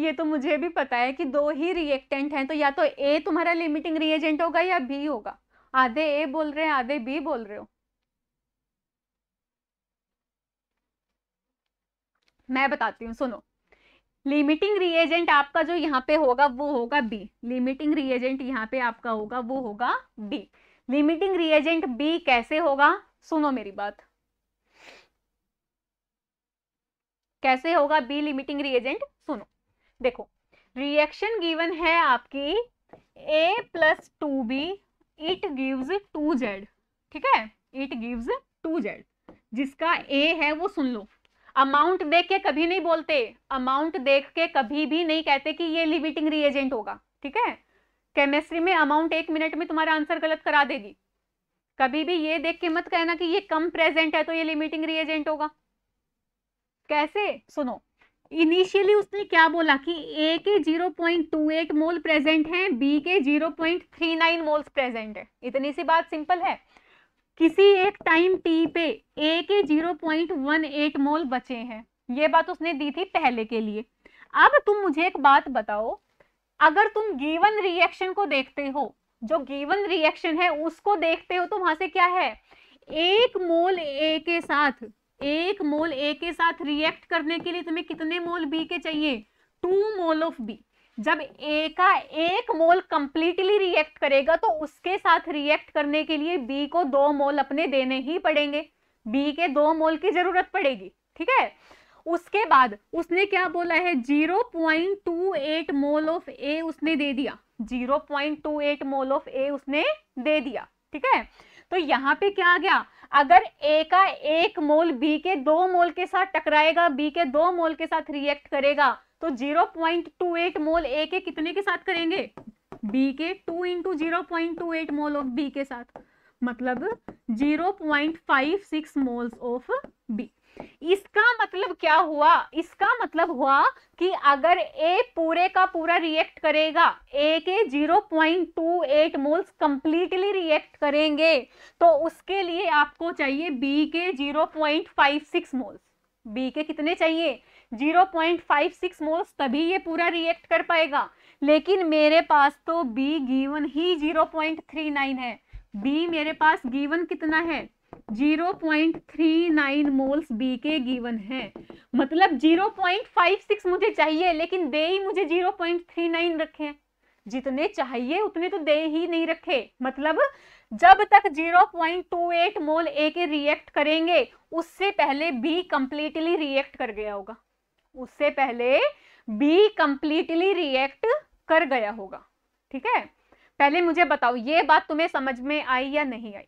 ये तो मुझे भी पता है कि दो ही रिएक्टेंट हैं तो या तो ए तुम्हारा लिमिटिंग रिएजेंट होगा या बी होगा आधे ए बोल रहे हैं आधे बी बोल रहे हो मैं बताती हूँ सुनो लिमिटिंग रिएजेंट आपका जो यहाँ पे होगा वो होगा बी लिमिटिंग रिएजेंट यहाँ पे आपका होगा वो होगा बी लिमिटिंग रिएजेंट बी कैसे होगा सुनो मेरी बात कैसे होगा बी लिमिटिंग रिएजेंट सुनो देखो रिएक्शन गिवन है आपकी A plus two B it gives two Z ठीक है इट गिव्स टू जेड जिसका ए है वो सुन लो अमाउंट देख के कभी नहीं बोलते अमाउंट देख के कभी भी नहीं कहते कि ये लिमिटिंग रिएजेंट होगा ठीक है केमिस्ट्री में अमाउंट एक मिनट में तुम्हारा आंसर गलत करा देगी कभी भी ये देख के मत कहना कि ये कम प्रेजेंट है तो ये लिमिटिंग रिएजेंट होगा कैसे सुनो इनिशियली उसने क्या बोला कि ए के 0.28 मोल प्रेजेंट हैं बी के 0.39 मोल्स प्रेजेंट है इतनी सी बात सिंपल है किसी एक टाइम टी पे ए के 0.18 मोल बचे हैं ये बात उसने दी थी पहले के लिए अब तुम मुझे एक बात बताओ अगर तुम गिवन रिएक्शन को देखते हो जो गिवन रिएक्शन है उसको देखते हो तो वहां से क्या है एक मोल ए के साथ एक मोल ए के साथ रिएक्ट करने के लिए तुम्हें कितने मोल बी के चाहिए टू मोल ऑफ बी जब ए का एक मोल कंप्लीटली रिएक्ट करेगा तो उसके साथ रिएक्ट करने के लिए बी को दो मोल अपने देने ही पड़ेंगे बी के दो मोल की जरूरत पड़ेगी ठीक है उसके बाद उसने क्या बोला है 0.28 मोल ऑफ ए उसने दे दिया 0.28 मोल ऑफ ए उसने दे दिया ठीक है तो यहाँ पे क्या आ गया अगर ए का एक मोल बी के दो मोल के साथ टकराएगा बी के दो मोल के साथ रिएक्ट करेगा तो 0.28 मोल ए के कितने के साथ करेंगे बी के two into zero mole of B के साथ मतलब 0.56 मोल्स ऑफ बी इसका मतलब क्या हुआ इसका मतलब हुआ कि अगर ए पूरे का पूरा रिएक्ट करेगा ए के 0.28 मोल्स कंप्लीटली रिएक्ट करेंगे तो उसके लिए आपको चाहिए बी के 0.56 मोल्स बी के कितने चाहिए 0.56 मोल्स तभी ये पूरा रिएक्ट कर पाएगा लेकिन मेरे पास तो बी गिवन ही 0.39 है बी मेरे पास गिवन कितना है 0.39 मोल्स बी के गिवन है मतलब 0.56 मुझे चाहिए लेकिन दे ही मुझे 0.39 रखे जितने चाहिए उतने तो दे ही नहीं रखे मतलब जब तक 0.28 मोल ए के रिएक्ट करेंगे उससे पहले बी कंप्लीटली रिएक्ट कर गया होगा उससे पहले बी कंप्लीटली रिएक्ट कर गया होगा ठीक है पहले मुझे बताओ ये बात तुम्हें समझ में आई या नहीं आई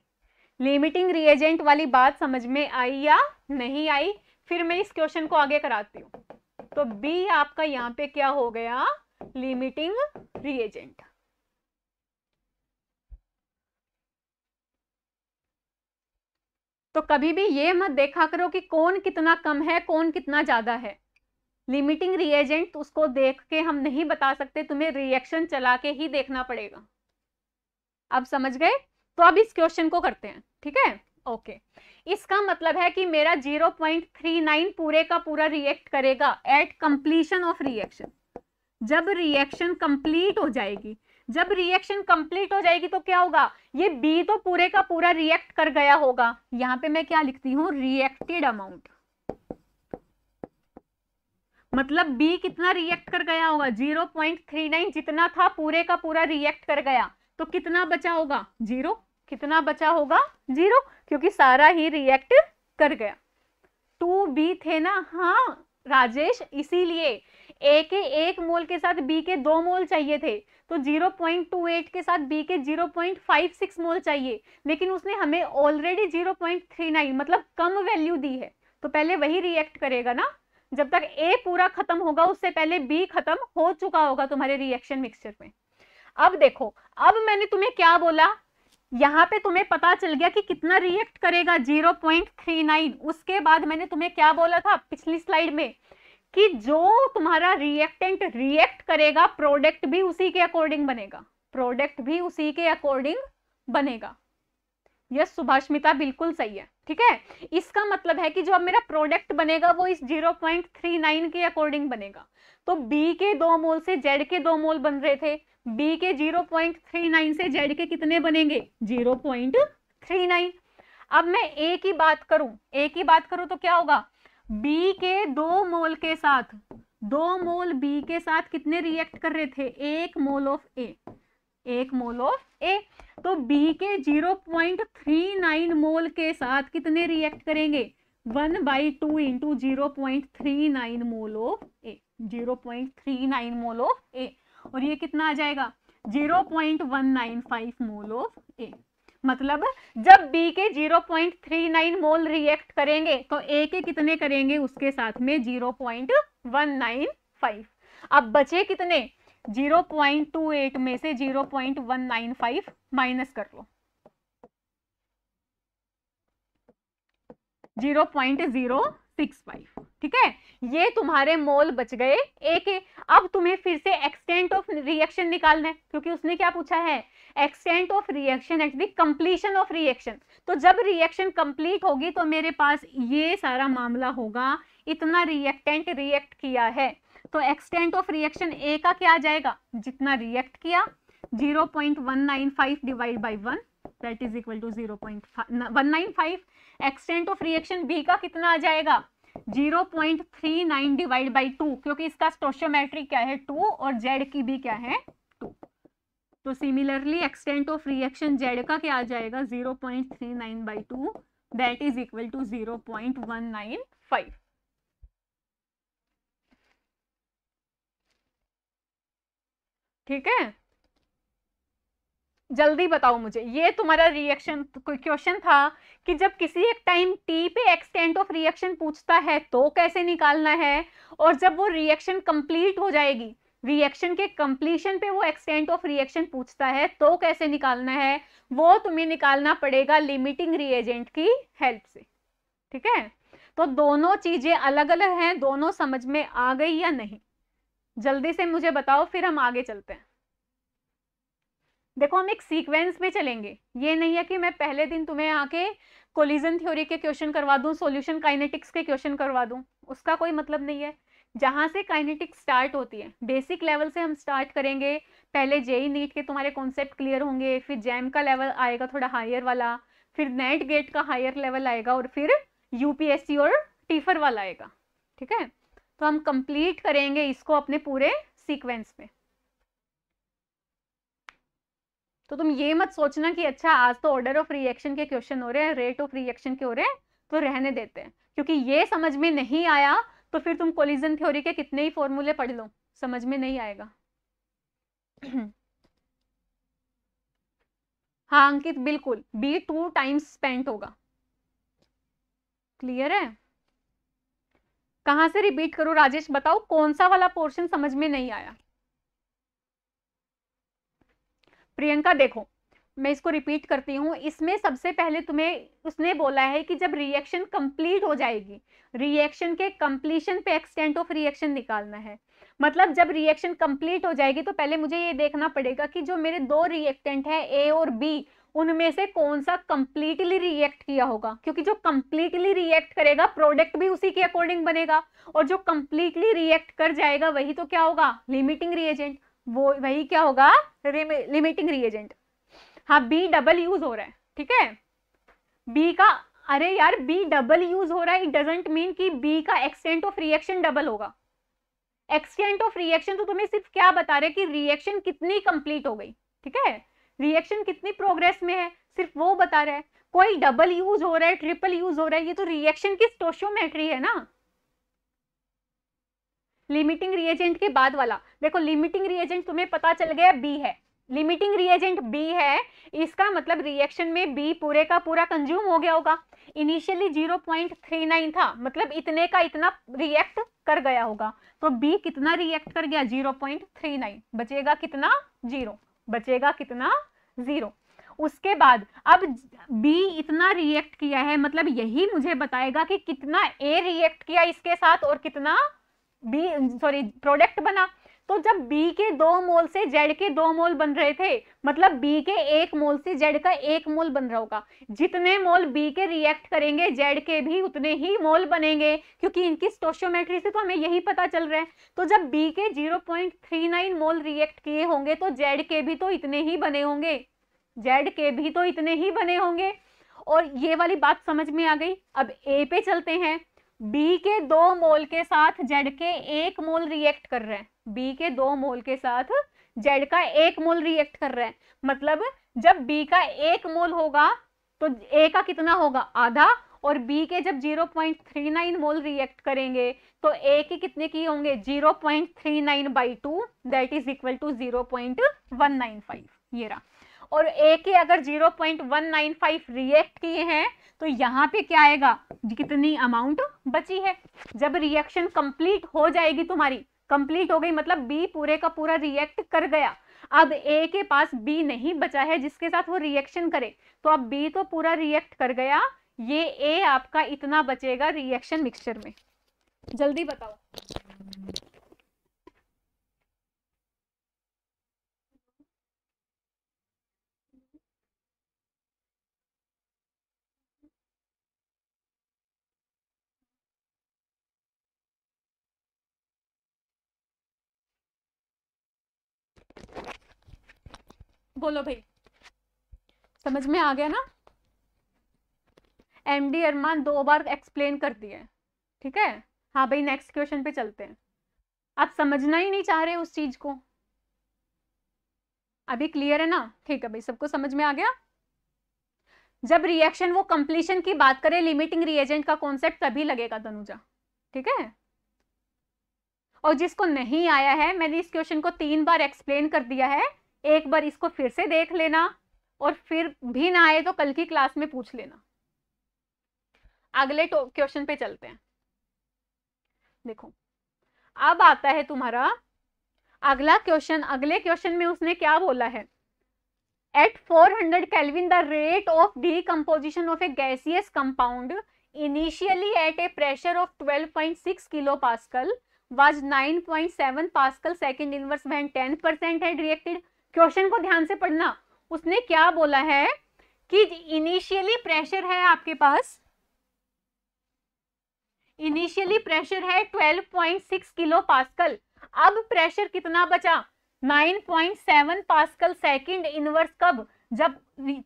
लिमिटिंग रिएजेंट वाली बात समझ में आई या नहीं आई फिर मैं इस क्वेश्चन को आगे कराती हूँ तो बी आपका यहाँ पे क्या हो गया लिमिटिंग रिएजेंट तो कभी भी ये मत देखा करो कि कौन कितना कम है कौन कितना ज्यादा है लिमिटिंग रिएजेंट तो उसको देख के हम नहीं बता सकते तुम्हें रिएक्शन चला के ही देखना पड़ेगा अब समझ गए तो अब इस क्वेश्चन को करते हैं ठीक है ओके इसका मतलब है कि मेरा 0.39 पूरे का पूरा रिएक्ट करेगा एट कंप्लीशन ऑफ रिएक्शन जब रिएक्शन कंप्लीट हो जाएगी जब रिएक्शन कंप्लीट हो जाएगी तो क्या होगा ये बी तो पूरे का पूरा रिएक्ट कर गया होगा यहाँ पे मैं क्या लिखती हूँ रिएक्टेड अमाउंट मतलब बी कितना रिएक्ट कर गया होगा 0.39 जितना था पूरे का पूरा रिएक्ट कर गया तो कितना बचा होगा जीरो कितना बचा होगा जीरो क्योंकि सारा ही रिएक्ट कर गया टू बी थे ना हाँ राजेश इसीलिए ए के एक मोल के साथ बी के दो मोल चाहिए थे तो 0.28 के साथ बी के 0.56 मोल चाहिए लेकिन उसने हमें ऑलरेडी 0.39 मतलब कम वैल्यू दी है तो पहले वही रिएक्ट करेगा ना जब तक ए पूरा खत्म होगा उससे पहले बी खत्म हो चुका होगा तुम्हारे रिएक्शन मिक्सचर में अब देखो अब मैंने तुम्हें क्या बोला यहाँ पे तुम्हें पता चल गया कि कितना रिएक्ट करेगा 0.39 उसके बाद मैंने तुम्हें क्या बोला था पिछली स्लाइड में कि जो तुम्हारा रिएक्टेंट रिएक्ट करेगा प्रोडक्ट भी उसी के अकॉर्डिंग बनेगा प्रोडक्ट भी उसी के अकॉर्डिंग बनेगा यस सुभाषमिता बिल्कुल सही है ठीक है इसका मतलब है कि जो अब मेरा प्रोडक्ट बनेगा वो इस 0.39 के अकॉर्डिंग बनेगा तो बी के दो मोल से जेड के दो मोल बन रहे थे बी के 0.39 से जेड के कितने बनेंगे 0.39 अब मैं ए की बात करूं ए की बात करूं तो क्या होगा बी के दो मोल के साथ दो मोल बी के साथ कितने रिएक्ट कर रहे थे एक मोल ऑफ ए एक मोल ऑफ ए तो बी के zero point three nine mole के साथ कितने रिएक्ट करेंगे one by two into zero point three nine mole of A zero point three nine mole of A और ये कितना आ जाएगा zero point one nine five mole of A मतलब जब बी के 0.39 मोल रिएक्ट करेंगे तो ए के कितने करेंगे उसके साथ में 0.195 अब बचे कितने 0.28 में से 0.195 माइनस कर लो 0.065 ठीक है ये तुम्हारे मोल बच गए एक अब तुम्हें फिर से एक्सटेंट ऑफ रिएक्शन निकालना है क्योंकि उसने क्या पूछा है extent of reaction at the completion of reaction तो जब रिएक्शन कंप्लीट होगी तो मेरे पास ये सारा मामला होगा इतना रिएक्टेंट रिएक्ट किया है तो एक्सटेंट ऑफ रिएक्शन ए का क्या आ जाएगा जितना रिएक्ट किया 0.195 divide by 1 that is equal to 0.195 extent of reaction B का कितना आ जाएगा 0.39 डिवाइड बाय 2 क्योंकि इसका स्टोशियोमेट्रिक क्या है 2 और जेड की भी क्या है 2 तो similarly extent of reaction Z का क्या आ जाएगा 0.39 by 2 that is equal to 0.195 ठीक है जल्दी बताओ मुझे ये तुम्हारा रिएक्शन तो क्वेश्चन था कि जब किसी एक टाइम टी पे एक्सटेंट ऑफ रिएक्शन पूछता है तो कैसे निकालना है और जब वो रिएक्शन कंप्लीट हो जाएगी रिएक्शन के कंप्लीशन पे वो एक्सटेंट ऑफ रिएक्शन पूछता है तो कैसे निकालना है वो तुम्हें निकालना पड़ेगा लिमिटिंग रिएजेंट की हेल्प से ठीक है तो दोनों चीजें अलग अलग हैं दोनों समझ में आ गई या नहीं जल्दी से मुझे बताओ फिर हम आगे चलते हैं देखो हम एक सीक्वेंस में चलेंगे ये नहीं है कि मैं पहले दिन तुम्हें आके कोलिजन थ्योरी के क्वेश्चन करवा दूं सॉल्यूशन काइनेटिक्स के क्वेश्चन करवा दूं उसका कोई मतलब नहीं है जहां से काइनेटिक्स स्टार्ट होती है बेसिक लेवल से हम स्टार्ट करेंगे पहले जेई नीट e के तुम्हारे कॉन्सेप्ट क्लियर होंगे फिर जैम का लेवल आएगा थोड़ा हायर वाला फिर नेट गेट का हायर लेवल आएगा और फिर यूपीएससी और टीफर वाला आएगा ठीक है तो हम कंप्लीट करेंगे इसको अपने पूरे सीक्वेंस में तो तुम ये मत सोचना कि अच्छा आज तो ऑर्डर ऑफ रिएक्शन के क्वेश्चन हो रहे हैं रेट ऑफ रिएक्शन के हो रहे हैं तो रहने देते हैं क्योंकि ये समझ में नहीं आया तो फिर तुम कोलिजन थ्योरी के कितने ही फॉर्मूले पढ़ लो समझ में नहीं आएगा हाँ अंकित बिल्कुल बी टू टाइम्स स्पेंट होगा क्लियर है कहां से रिपीट करूं राजेश बताओ कौन सा वाला पोर्शन समझ में नहीं आया प्रियंका देखो मैं इसको रिपीट करती हूँ इसमें सबसे पहले तुम्हें उसने बोला है कि जब रिएक्शन कंप्लीट हो जाएगी रिएक्शन के कंप्लीशन पे एक्सटेंट ऑफ रिएक्शन निकालना है मतलब जब रिएक्शन कंप्लीट हो जाएगी तो पहले मुझे ये देखना पड़ेगा कि जो मेरे दो रिएक्टेंट हैं ए और बी उनमें से कौन सा कंप्लीटली रिएक्ट किया होगा क्योंकि जो कंप्लीटली रिएक्ट करेगा प्रोडक्ट भी उसी के अकॉर्डिंग बनेगा और जो कंप्लीटली रिएक्ट कर जाएगा वही तो क्या होगा लिमिटिंग रिएजेंट वो वही क्या होगा लिमिटिंग रिएजेंट हाँ बी डबल यूज हो रहा है ठीक है बी का अरे यार बी डबल यूज हो रहा है इट डजेंट मीन कि बी का एक्सटेंट ऑफ रिएक्शन डबल होगा एक्सटेंट ऑफ रिएक्शन तो तुम्हें सिर्फ क्या बता रहे कि रिएक्शन कितनी कंप्लीट हो गई ठीक है रिएक्शन कितनी प्रोग्रेस में है सिर्फ वो बता रहा है कोई डबल यूज हो रहा है ट्रिपल यूज हो रहा है ये तो रिएक्शन की स्टोशियोमेट्री है ना लिमिटिंग रिएजेंट के बाद वाला देखो लिमिटिंग रिएजेंट तुम्हें पता चल गया बी है लिमिटिंग रिएजेंट बी है इसका मतलब रिएक्शन में बी पूरे का पूरा कंज्यूम हो गया होगा इनिशियली 0.39 था मतलब इतने का इतना रिएक्ट कर गया होगा तो बी कितना रिएक्ट कर गया 0.39 बचेगा कितना जीरो बचेगा कितना जीरो उसके बाद अब बी इतना रिएक्ट किया है मतलब यही मुझे बताएगा कि कितना ए रिएक्ट किया इसके साथ और कितना बी सॉरी प्रोडक्ट बना तो जब B के दो मोल से Z के दो मोल बन रहे थे मतलब B के एक मोल से Z का एक मोल बन रहा होगा जितने मोल B के रिएक्ट करेंगे Z के भी उतने ही मोल बनेंगे क्योंकि इनकी स्टोशियोमेट्री से तो हमें यही पता चल रहा है तो जब B के 0.39 मोल रिएक्ट किए होंगे तो जेड के भी तो इतने ही बने होंगे जेड के भी तो इतने ही बने होंगे और ये वाली बात समझ में आ गई अब ए पे चलते हैं बी के दो मोल के साथ जेड के एक मोल रिएक्ट कर रहे हैं बी के दो मोल के साथ जेड का एक मोल रिएक्ट कर रहा है मतलब जब बी का एक मोल होगा तो ए का कितना होगा आधा और बी के जब 0.39 मोल रिएक्ट करेंगे तो ए के कितने की होंगे 0.39 point three nine by two that is equal to zero point one nine five ये रहा और ए के अगर 0.195 रिएक्ट किए हैं तो यहाँ पे क्या आएगा कितनी अमाउंट बची है जब रिएक्शन कंप्लीट हो जाएगी तुम्हारी कंप्लीट हो गई मतलब बी पूरे का पूरा रिएक्ट कर गया अब ए के पास बी नहीं बचा है जिसके साथ वो रिएक्शन करे तो अब बी तो पूरा रिएक्ट कर गया ये ए आपका इतना बचेगा रिएक्शन मिक्सचर में जल्दी बताओ बोलो भाई समझ में आ गया ना एम डी अरमान दो बार एक्सप्लेन कर दिए ठीक है हाँ भाई नेक्स्ट क्वेश्चन पे चलते हैं आप समझना ही नहीं चाह रहे उस चीज को अभी क्लियर है ना ठीक है भाई सबको समझ में आ गया जब रिएक्शन वो कंप्लीशन की बात करें लिमिटिंग रिएजेंट का कॉन्सेप्ट तभी लगेगा तनुजा ठीक है और जिसको नहीं आया है मैंने इस क्वेश्चन को तीन बार एक्सप्लेन कर दिया है एक बार इसको फिर से देख लेना और फिर भी ना आए तो कल की क्लास में पूछ लेना अगले क्वेश्चन पे चलते हैं देखो अब आता है तुम्हारा अगला क्वेश्चन अगले क्वेश्चन में उसने क्या बोला है at 400 hundred kelvin the rate of decomposition of a gaseous compound initially at a pressure of 12.6 kilo kilopascal was 9.7 pascal second inverse when 10% had reacted question को ध्यान से पढ़ना उसने क्या बोला है कि इनिशियली प्रेशर है आपके पास इनिशियली प्रेशर है 12.6 किलो पास्कल अब प्रेशर कितना बचा 9.7 पास्कल सेकंड इनवर्स कब जब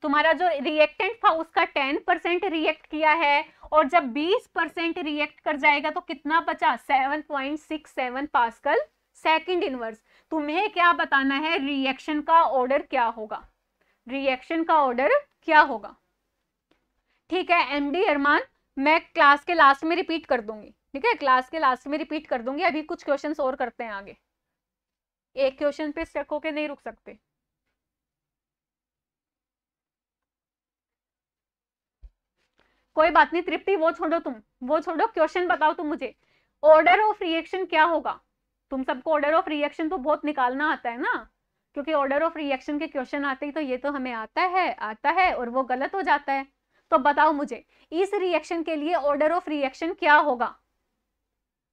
तुम्हारा जो रिएक्टेंट था उसका 10 परसेंट रिएक्ट किया है और जब 20 परसेंट रिएक्ट कर जाएगा तो कितना बचा 7.67 पास्कल सेकंड इनवर्स तुम्हें क्या बताना है रिएक्शन का ऑर्डर क्या होगा रिएक्शन का ऑर्डर क्या होगा ठीक है एमडी अरमान मैं क्लास के लास्ट में रिपीट कर दूंगी ठीक है क्लास के लास्ट में रिपीट कर दूंगी अभी कुछ क्वेश्चन और करते हैं आगे एक क्वेश्चन पे स्टक होके नहीं रुक सकते कोई बात नहीं तृप्ति वो छोड़ो तुम वो छोड़ो क्वेश्चन बताओ तुम मुझे ऑर्डर ऑफ रिएक्शन क्या होगा तुम सबको ऑर्डर ऑफ रिएक्शन तो बहुत निकालना आता है ना क्योंकि ऑर्डर ऑफ रिएक्शन के क्वेश्चन आते ही तो ये तो हमें आता है आता है और वो गलत हो जाता है तो बताओ मुझे इस रिएक्शन के लिए ऑर्डर ऑफ रिएक्शन क्या होगा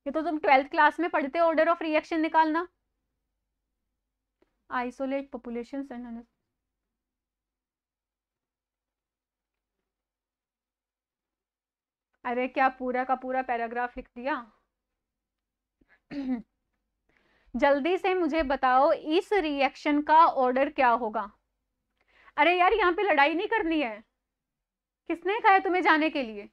ये तो तुम ट्वेल्थ क्लास में पढ़ते हो ऑर्डर ऑफ रिएक्शन निकालना आइसोलेट पॉपुलेशन अरे क्या पूरा का पूरा पैराग्राफ लिख दिया जल्दी से मुझे बताओ इस रिएक्शन का ऑर्डर क्या होगा अरे यार यहाँ पे लड़ाई नहीं करनी है किसने कहा है तुम्हें जाने के लिए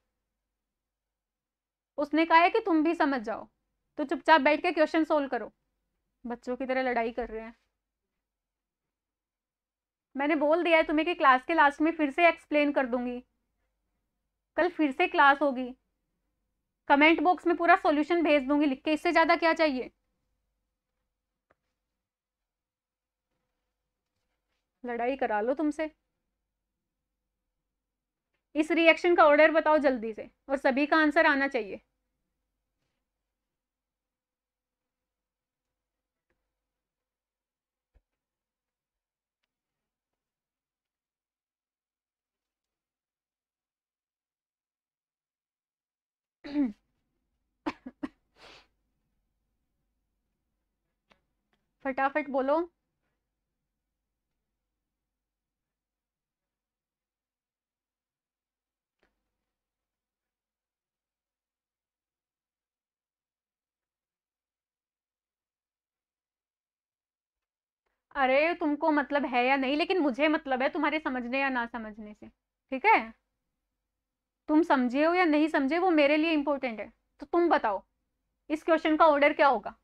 उसने कहा है कि तुम भी समझ जाओ तो चुपचाप बैठ के क्वेश्चन सोल्व करो बच्चों की तरह लड़ाई कर रहे हैं मैंने बोल दिया है तुम्हें कि क्लास के लास्ट में फिर से एक्सप्लेन कर दूंगी कल फिर से क्लास होगी कमेंट बॉक्स में पूरा सॉल्यूशन भेज दूंगी लिख के इससे ज़्यादा क्या चाहिए लड़ाई करा लो तुमसे इस रिएक्शन का ऑर्डर बताओ जल्दी से और सभी का आंसर आना चाहिए फटाफट बोलो अरे तुमको मतलब है या नहीं लेकिन मुझे मतलब है तुम्हारे समझने या ना समझने से ठीक है तुम समझे हो या नहीं समझे वो मेरे लिए इंपॉर्टेंट है तो तुम बताओ इस क्वेश्चन का ऑर्डर क्या होगा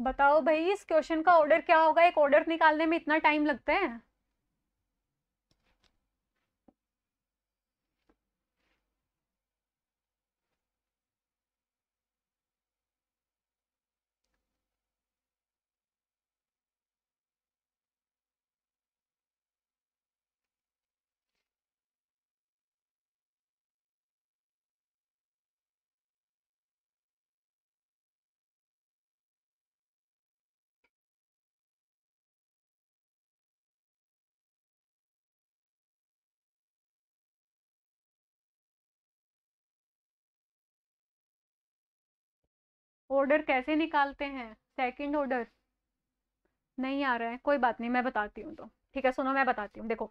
बताओ भाई इस क्वेश्चन का ऑर्डर क्या होगा एक ऑर्डर निकालने में इतना टाइम लगता है ऑर्डर कैसे निकालते हैं सेकंड ऑर्डर नहीं आ रहा है कोई बात नहीं मैं बताती हूँ तो ठीक है सुनो मैं बताती हूँ देखो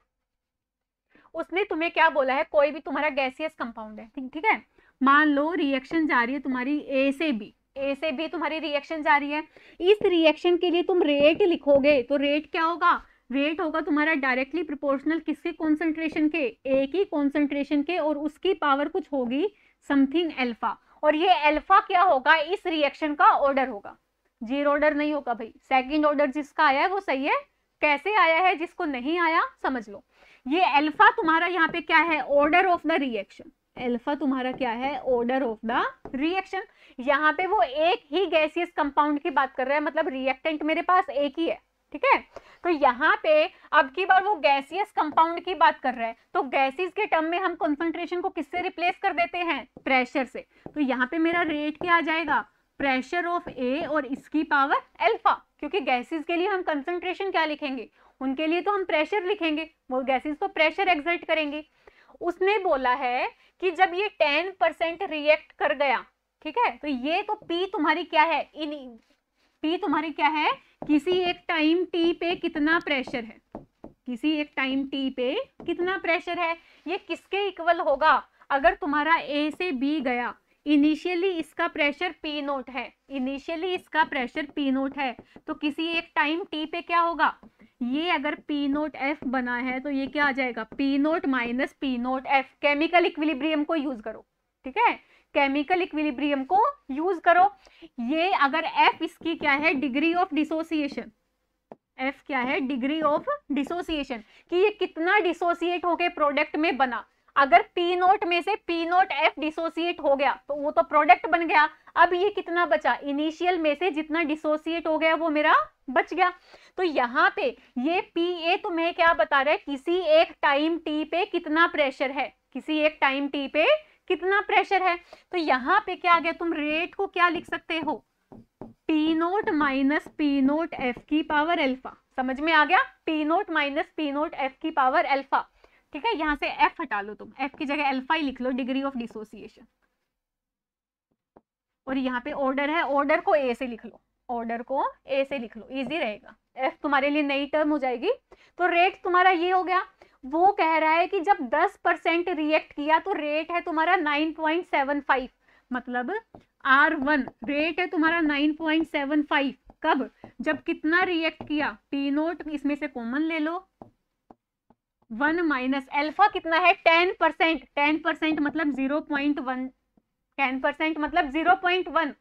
उसने तुम्हें क्या बोला है कोई भी तुम्हारा गैसियस कंपाउंड है ठीक है मान लो रिएक्शन जा रही है तुम्हारी ए से बी ए से बी तुम्हारी रिएक्शन जा रही है इस रिएक्शन के लिए तुम रेट लिखोगे तो रेट क्या होगा वेट होगा तुम्हारा डायरेक्टली प्रोपोर्शनल किसके कॉन्सेंट्रेशन के ए की कॉन्सेंट्रेशन के और उसकी पावर कुछ होगी समथिंग एल्फा और ये अल्फा क्या होगा इस रिएक्शन का ऑर्डर होगा जीरो ऑर्डर नहीं होगा भाई सेकंड ऑर्डर जिसका आया है वो सही है कैसे आया है जिसको नहीं आया समझ लो ये अल्फा तुम्हारा यहाँ पे क्या है order of the reaction alpha तुम्हारा क्या है ऑर्डर ऑफ द रिएक्शन यहाँ पे वो एक ही गैसियस कंपाउंड की बात कर रहा है मतलब रिएक्टेंट मेरे पास एक ही है ठीक है तो यहाँ पे अब की बार वो गैसियस कंपाउंड की बात कर रहा है तो गैसियस के टर्म में हम कंसंट्रेशन को किससे रिप्लेस कर देते हैं प्रेशर से तो यहाँ पे मेरा रेट क्या आ जाएगा प्रेशर ऑफ ए और इसकी पावर अल्फा क्योंकि गैसेस के लिए हम कंसंट्रेशन क्या लिखेंगे उनके लिए तो हम प्रेशर लिखेंगे वो गैसेस को प्रेशर एग्जर्ट करेंगे उसने बोला है कि जब ये टेन परसेंट रिएक्ट कर गया ठीक है तो ये तो पी तुम्हारी क्या है टी तुम्हारी क्या है किसी एक टाइम टी पे कितना प्रेशर है किसी एक टाइम टी पे कितना प्रेशर है ये किसके इक्वल होगा अगर तुम्हारा ए से बी गया इनिशियली इसका प्रेशर पी नोट है इनिशियली इसका प्रेशर पी नोट है तो किसी एक टाइम टी पे क्या होगा ये अगर पी नोट एफ बना है तो ये क्या आ जाएगा P naught minus P naught F chemical equilibrium को यूज करो ठीक है केमिकल इक्विलिब्रियम को यूज करो ये अगर एफ इसकी क्या है डिग्री ऑफ डिसोसिएशन एफ क्या है डिग्री ऑफ डिसोसिएशन कि ये कितना डिसोसिएट होके प्रोडक्ट में बना अगर पी नोट में से पी नोट एफ डिसोसिएट हो गया तो वो तो प्रोडक्ट बन गया अब ये कितना बचा इनिशियल में से जितना डिसोसिएट हो गया वो मेरा बच गया तो यहाँ पे ये पी ए तुम्हें तो क्या बता रहा है किसी एक टाइम टी पे कितना प्रेशर है किसी एक टाइम टी पे कितना प्रेशर है तो यहाँ पे क्या आ गया तुम रेट को क्या लिख सकते हो P naught minus P naught F की पावर एल्फा समझ में आ गया P naught minus P naught F की पावर एल्फा ठीक है यहाँ से एफ हटा लो तुम एफ की जगह एल्फा ही लिख लो डिग्री ऑफ डिसोसिएशन और यहाँ पे ऑर्डर है ऑर्डर को ए से लिख लो ऑर्डर को ए से लिख लो इजी रहेगा एफ तुम्हारे लिए नई टर्म हो जाएगी तो रेट तुम्हारा ये हो गया वो कह रहा है कि जब 10 परसेंट रिएक्ट किया तो रेट है तुम्हारा 9.75 मतलब R1 रेट है तुम्हारा 9.75 कब जब कितना रिएक्ट किया P नोट इसमें से कॉमन ले लो वन माइनस एल्फा कितना है टेन परसेंट टेन परसेंट मतलब zero point one ten percent मतलब जीरो पॉइंट वन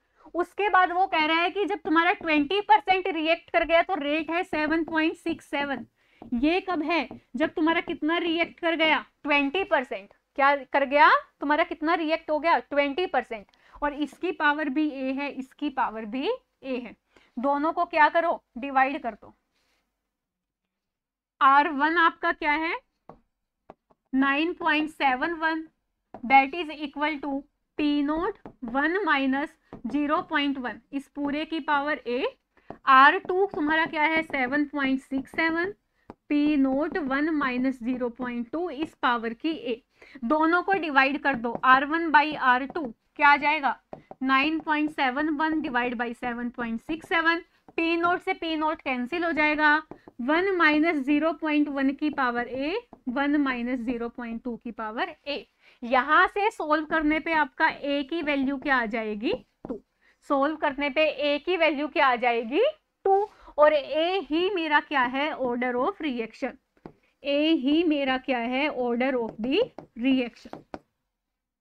उसके बाद वो कह रहा है कि जब तुम्हारा ट्वेंटी परसेंट रिएक्ट कर गया तो रेट है सेवन पॉइंट सिक्स सेवन ये कब है जब तुम्हारा कितना रिएक्ट कर गया ट्वेंटी परसेंट क्या कर गया तुम्हारा कितना रिएक्ट हो गया ट्वेंटी परसेंट और इसकी पावर भी ए है इसकी पावर भी ए है दोनों को क्या करो डिवाइड कर दो आर वन आपका क्या है nine point seven one that is equal to T naught one minus zero point one इस पूरे की पावर ए आर टू तुम्हारा क्या है seven point six seven P naught one minus zero point two इस पावर की ए दोनों को डिवाइड कर दो R one by R two क्या आ जाएगा nine point seven one divide by seven point six seven P naught से पी नोट कैंसिल हो जाएगा one minus zero point one की power a one minus zero point two की पावर ए यहां से सोल्व करने पे आपका ए की वैल्यू क्या आ जाएगी टू सोल्व करने पे ए की वैल्यू क्या आ जाएगी टू और ए ही मेरा क्या है ऑर्डर ऑफ रिएक्शन ए ही मेरा क्या है ऑर्डर ऑफ दी रिएक्शन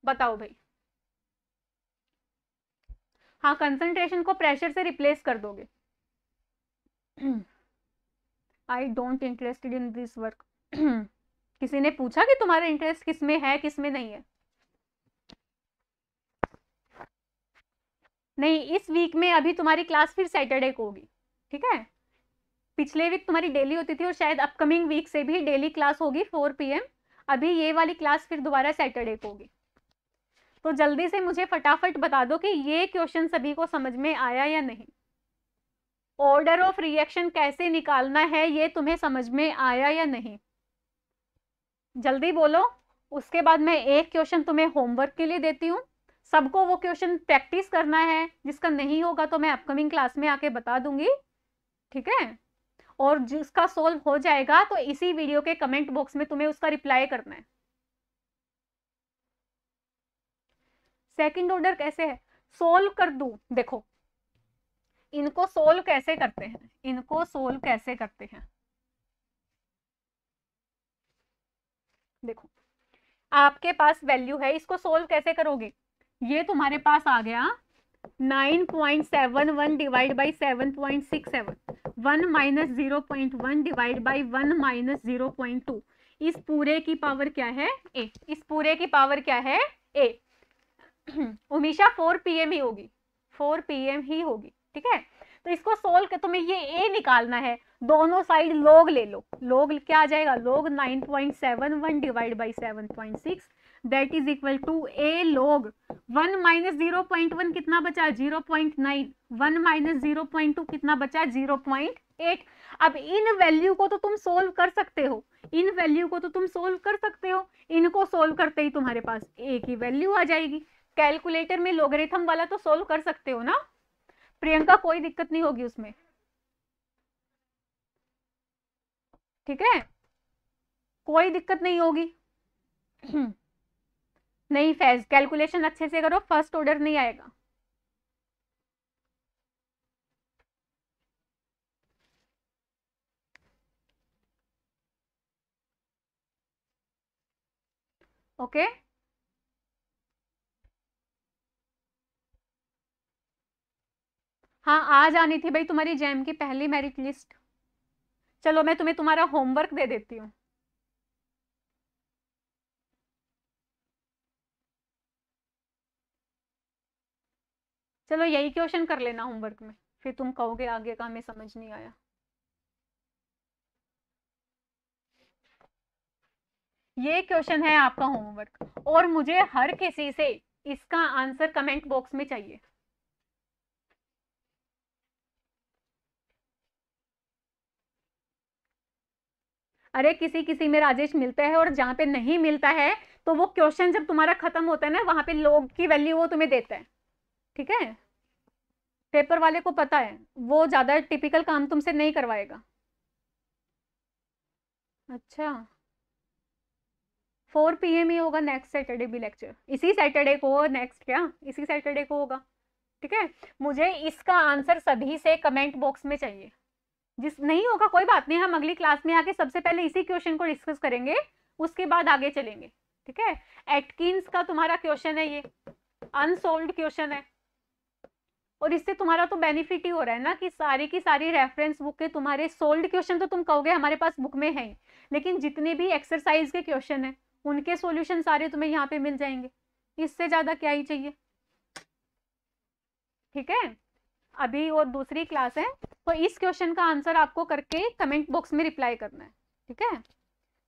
बताओ भाई हाँ कंसंट्रेशन को प्रेशर से रिप्लेस कर दोगे I don't interested in this work किसी ने पूछा कि तुम्हारा इंटरेस्ट किसमें है किसमें नहीं है नहीं इस वीक में अभी तुम्हारी क्लास फिर सैटरडे को होगी ठीक है पिछले वीक तुम्हारी डेली होती थी और शायद अपकमिंग वीक से भी डेली क्लास होगी फोर पीएम अभी ये वाली क्लास फिर दोबारा सैटरडे को होगी तो जल्दी से मुझे फटाफट बता दो कि ये क्वेश्चन सभी को समझ में आया या नहीं ऑर्डर ऑफ रिएक्शन कैसे निकालना है ये तुम्हें समझ में आया या नहीं जल्दी बोलो उसके बाद मैं एक क्वेश्चन तुम्हें होमवर्क के लिए देती हूँ सबको वो क्वेश्चन प्रैक्टिस करना है जिसका नहीं होगा तो मैं अपकमिंग क्लास में आके बता दूंगी ठीक है और जिसका सोल्व हो जाएगा तो इसी वीडियो के कमेंट बॉक्स में तुम्हें उसका रिप्लाई करना है सेकंड ऑर्डर कैसे है सोल्व कर दू देखो इनको सोल्व कैसे करते हैं इनको सोल्व कैसे करते हैं देखो आपके पास वैल्यू है इसको सोल्व कैसे करोगे ये तुम्हारे पास आ गया nine point seven one divide by seven point six seven one minus zero point one divide by one minus zero point two इस पूरे की पावर क्या है ए इस पूरे की पावर क्या है ए फोर पी ही होगी फोर पी एम ही होगी ठीक है तो इसको सोल्व कर तुम्हें ये ए निकालना है दोनों साइड लोग ले लो लोग क्या आ जाएगा लोग nine point seven one divide by seven point six that is equal to a लोग one minus zero point one कितना बचा zero point nine one minus zero point two कितना बचा जीरो पॉइंट एट अब इन वैल्यू को तो तुम सोल्व कर सकते हो इन वैल्यू को तो तुम सोल्व कर सकते हो इनको सोल्व करते ही तुम्हारे पास ए की वैल्यू आ जाएगी कैलकुलेटर में लोगरेथम वाला तो सोल्व कर सकते हो ना प्रियंका कोई दिक्कत नहीं होगी उसमें ठीक है कोई दिक्कत नहीं होगी नहीं फैज कैलकुलेशन अच्छे से करो फर्स्ट ऑर्डर नहीं आएगा ओके okay? हाँ आज आनी थी भाई तुम्हारी जैम की पहली मेरिट लिस्ट चलो मैं तुम्हें तुम्हारा होमवर्क दे देती हूँ चलो यही क्वेश्चन कर लेना होमवर्क में फिर तुम कहोगे आगे का हमें समझ नहीं आया ये क्वेश्चन है आपका होमवर्क और मुझे हर किसी से इसका आंसर कमेंट बॉक्स में चाहिए अरे किसी किसी में राजेश मिलता है और जहां पे नहीं मिलता है तो वो क्वेश्चन जब तुम्हारा खत्म होता है ना वहां पे लोग की वैल्यू वो तुम्हें देता है ठीक है पेपर वाले को पता है वो ज़्यादा टिपिकल काम तुमसे नहीं करवाएगा अच्छा फोर पी एम ही होगा नेक्स्ट सैटरडे भी लेक्चर इसी सैटरडे को नेक्स्ट क्या इसी सैटरडे को होगा ठीक है मुझे इसका आंसर सभी से कमेंट बॉक्स में चाहिए जिस नहीं होगा कोई बात नहीं हम अगली क्लास में आके सबसे पहले इसी क्वेश्चन को डिस्कस करेंगे उसके बाद आगे चलेंगे ठीक है एटकिन का तुम्हारा क्वेश्चन है ये अनसोल्व क्वेश्चन है और इससे तुम्हारा तो बेनिफिट ही हो रहा है ना कि सारी की सारी रेफरेंस बुक के तुम्हारे सोल्ड क्वेश्चन तो तुम कहोगे हमारे पास बुक में है लेकिन जितने भी एक्सरसाइज के क्वेश्चन हैं उनके सोल्यूशन सारे तुम्हें यहाँ पे मिल जाएंगे इससे ज़्यादा क्या ही चाहिए ठीक है अभी और दूसरी क्लास है तो इस क्वेश्चन का आंसर आपको करके कमेंट बॉक्स में रिप्लाई करना है ठीक है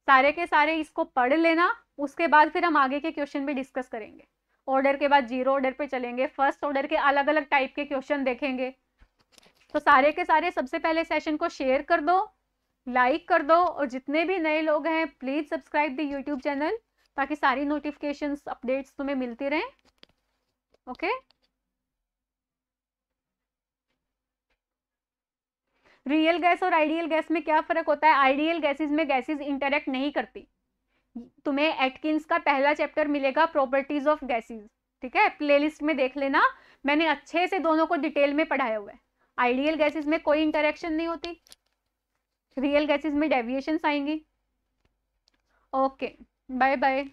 सारे के सारे इसको पढ़ लेना उसके बाद फिर हम आगे के क्वेश्चन भी डिस्कस करेंगे ऑर्डर के बाद जीरो ऑर्डर पे चलेंगे फर्स्ट ऑर्डर के अलग अलग टाइप के क्वेश्चन देखेंगे तो सारे के सारे सबसे पहले सेशन को शेयर कर दो लाइक कर दो और जितने भी नए लोग हैं please subscribe the YouTube channel ताकि सारी नोटिफिकेशन अपडेट्स तुम्हें मिलती रहें ओके रियल गैस और आइडियल गैस में क्या फर्क होता है आइडियल गैसेज में गैसेज इंटरेक्ट नहीं करती तुम्हें एटकिंस का पहला चैप्टर मिलेगा प्रॉपर्टीज ऑफ गैसेस ठीक है प्लेलिस्ट में देख लेना मैंने अच्छे से दोनों को डिटेल में पढ़ाया हुआ है आइडियल गैसेस में कोई इंटरेक्शन नहीं होती रियल गैसेस में डेविएशन आएंगी ओके बाय बाय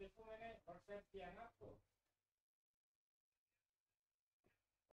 देखो मैंने व्हाट्सएप किया है ना आपको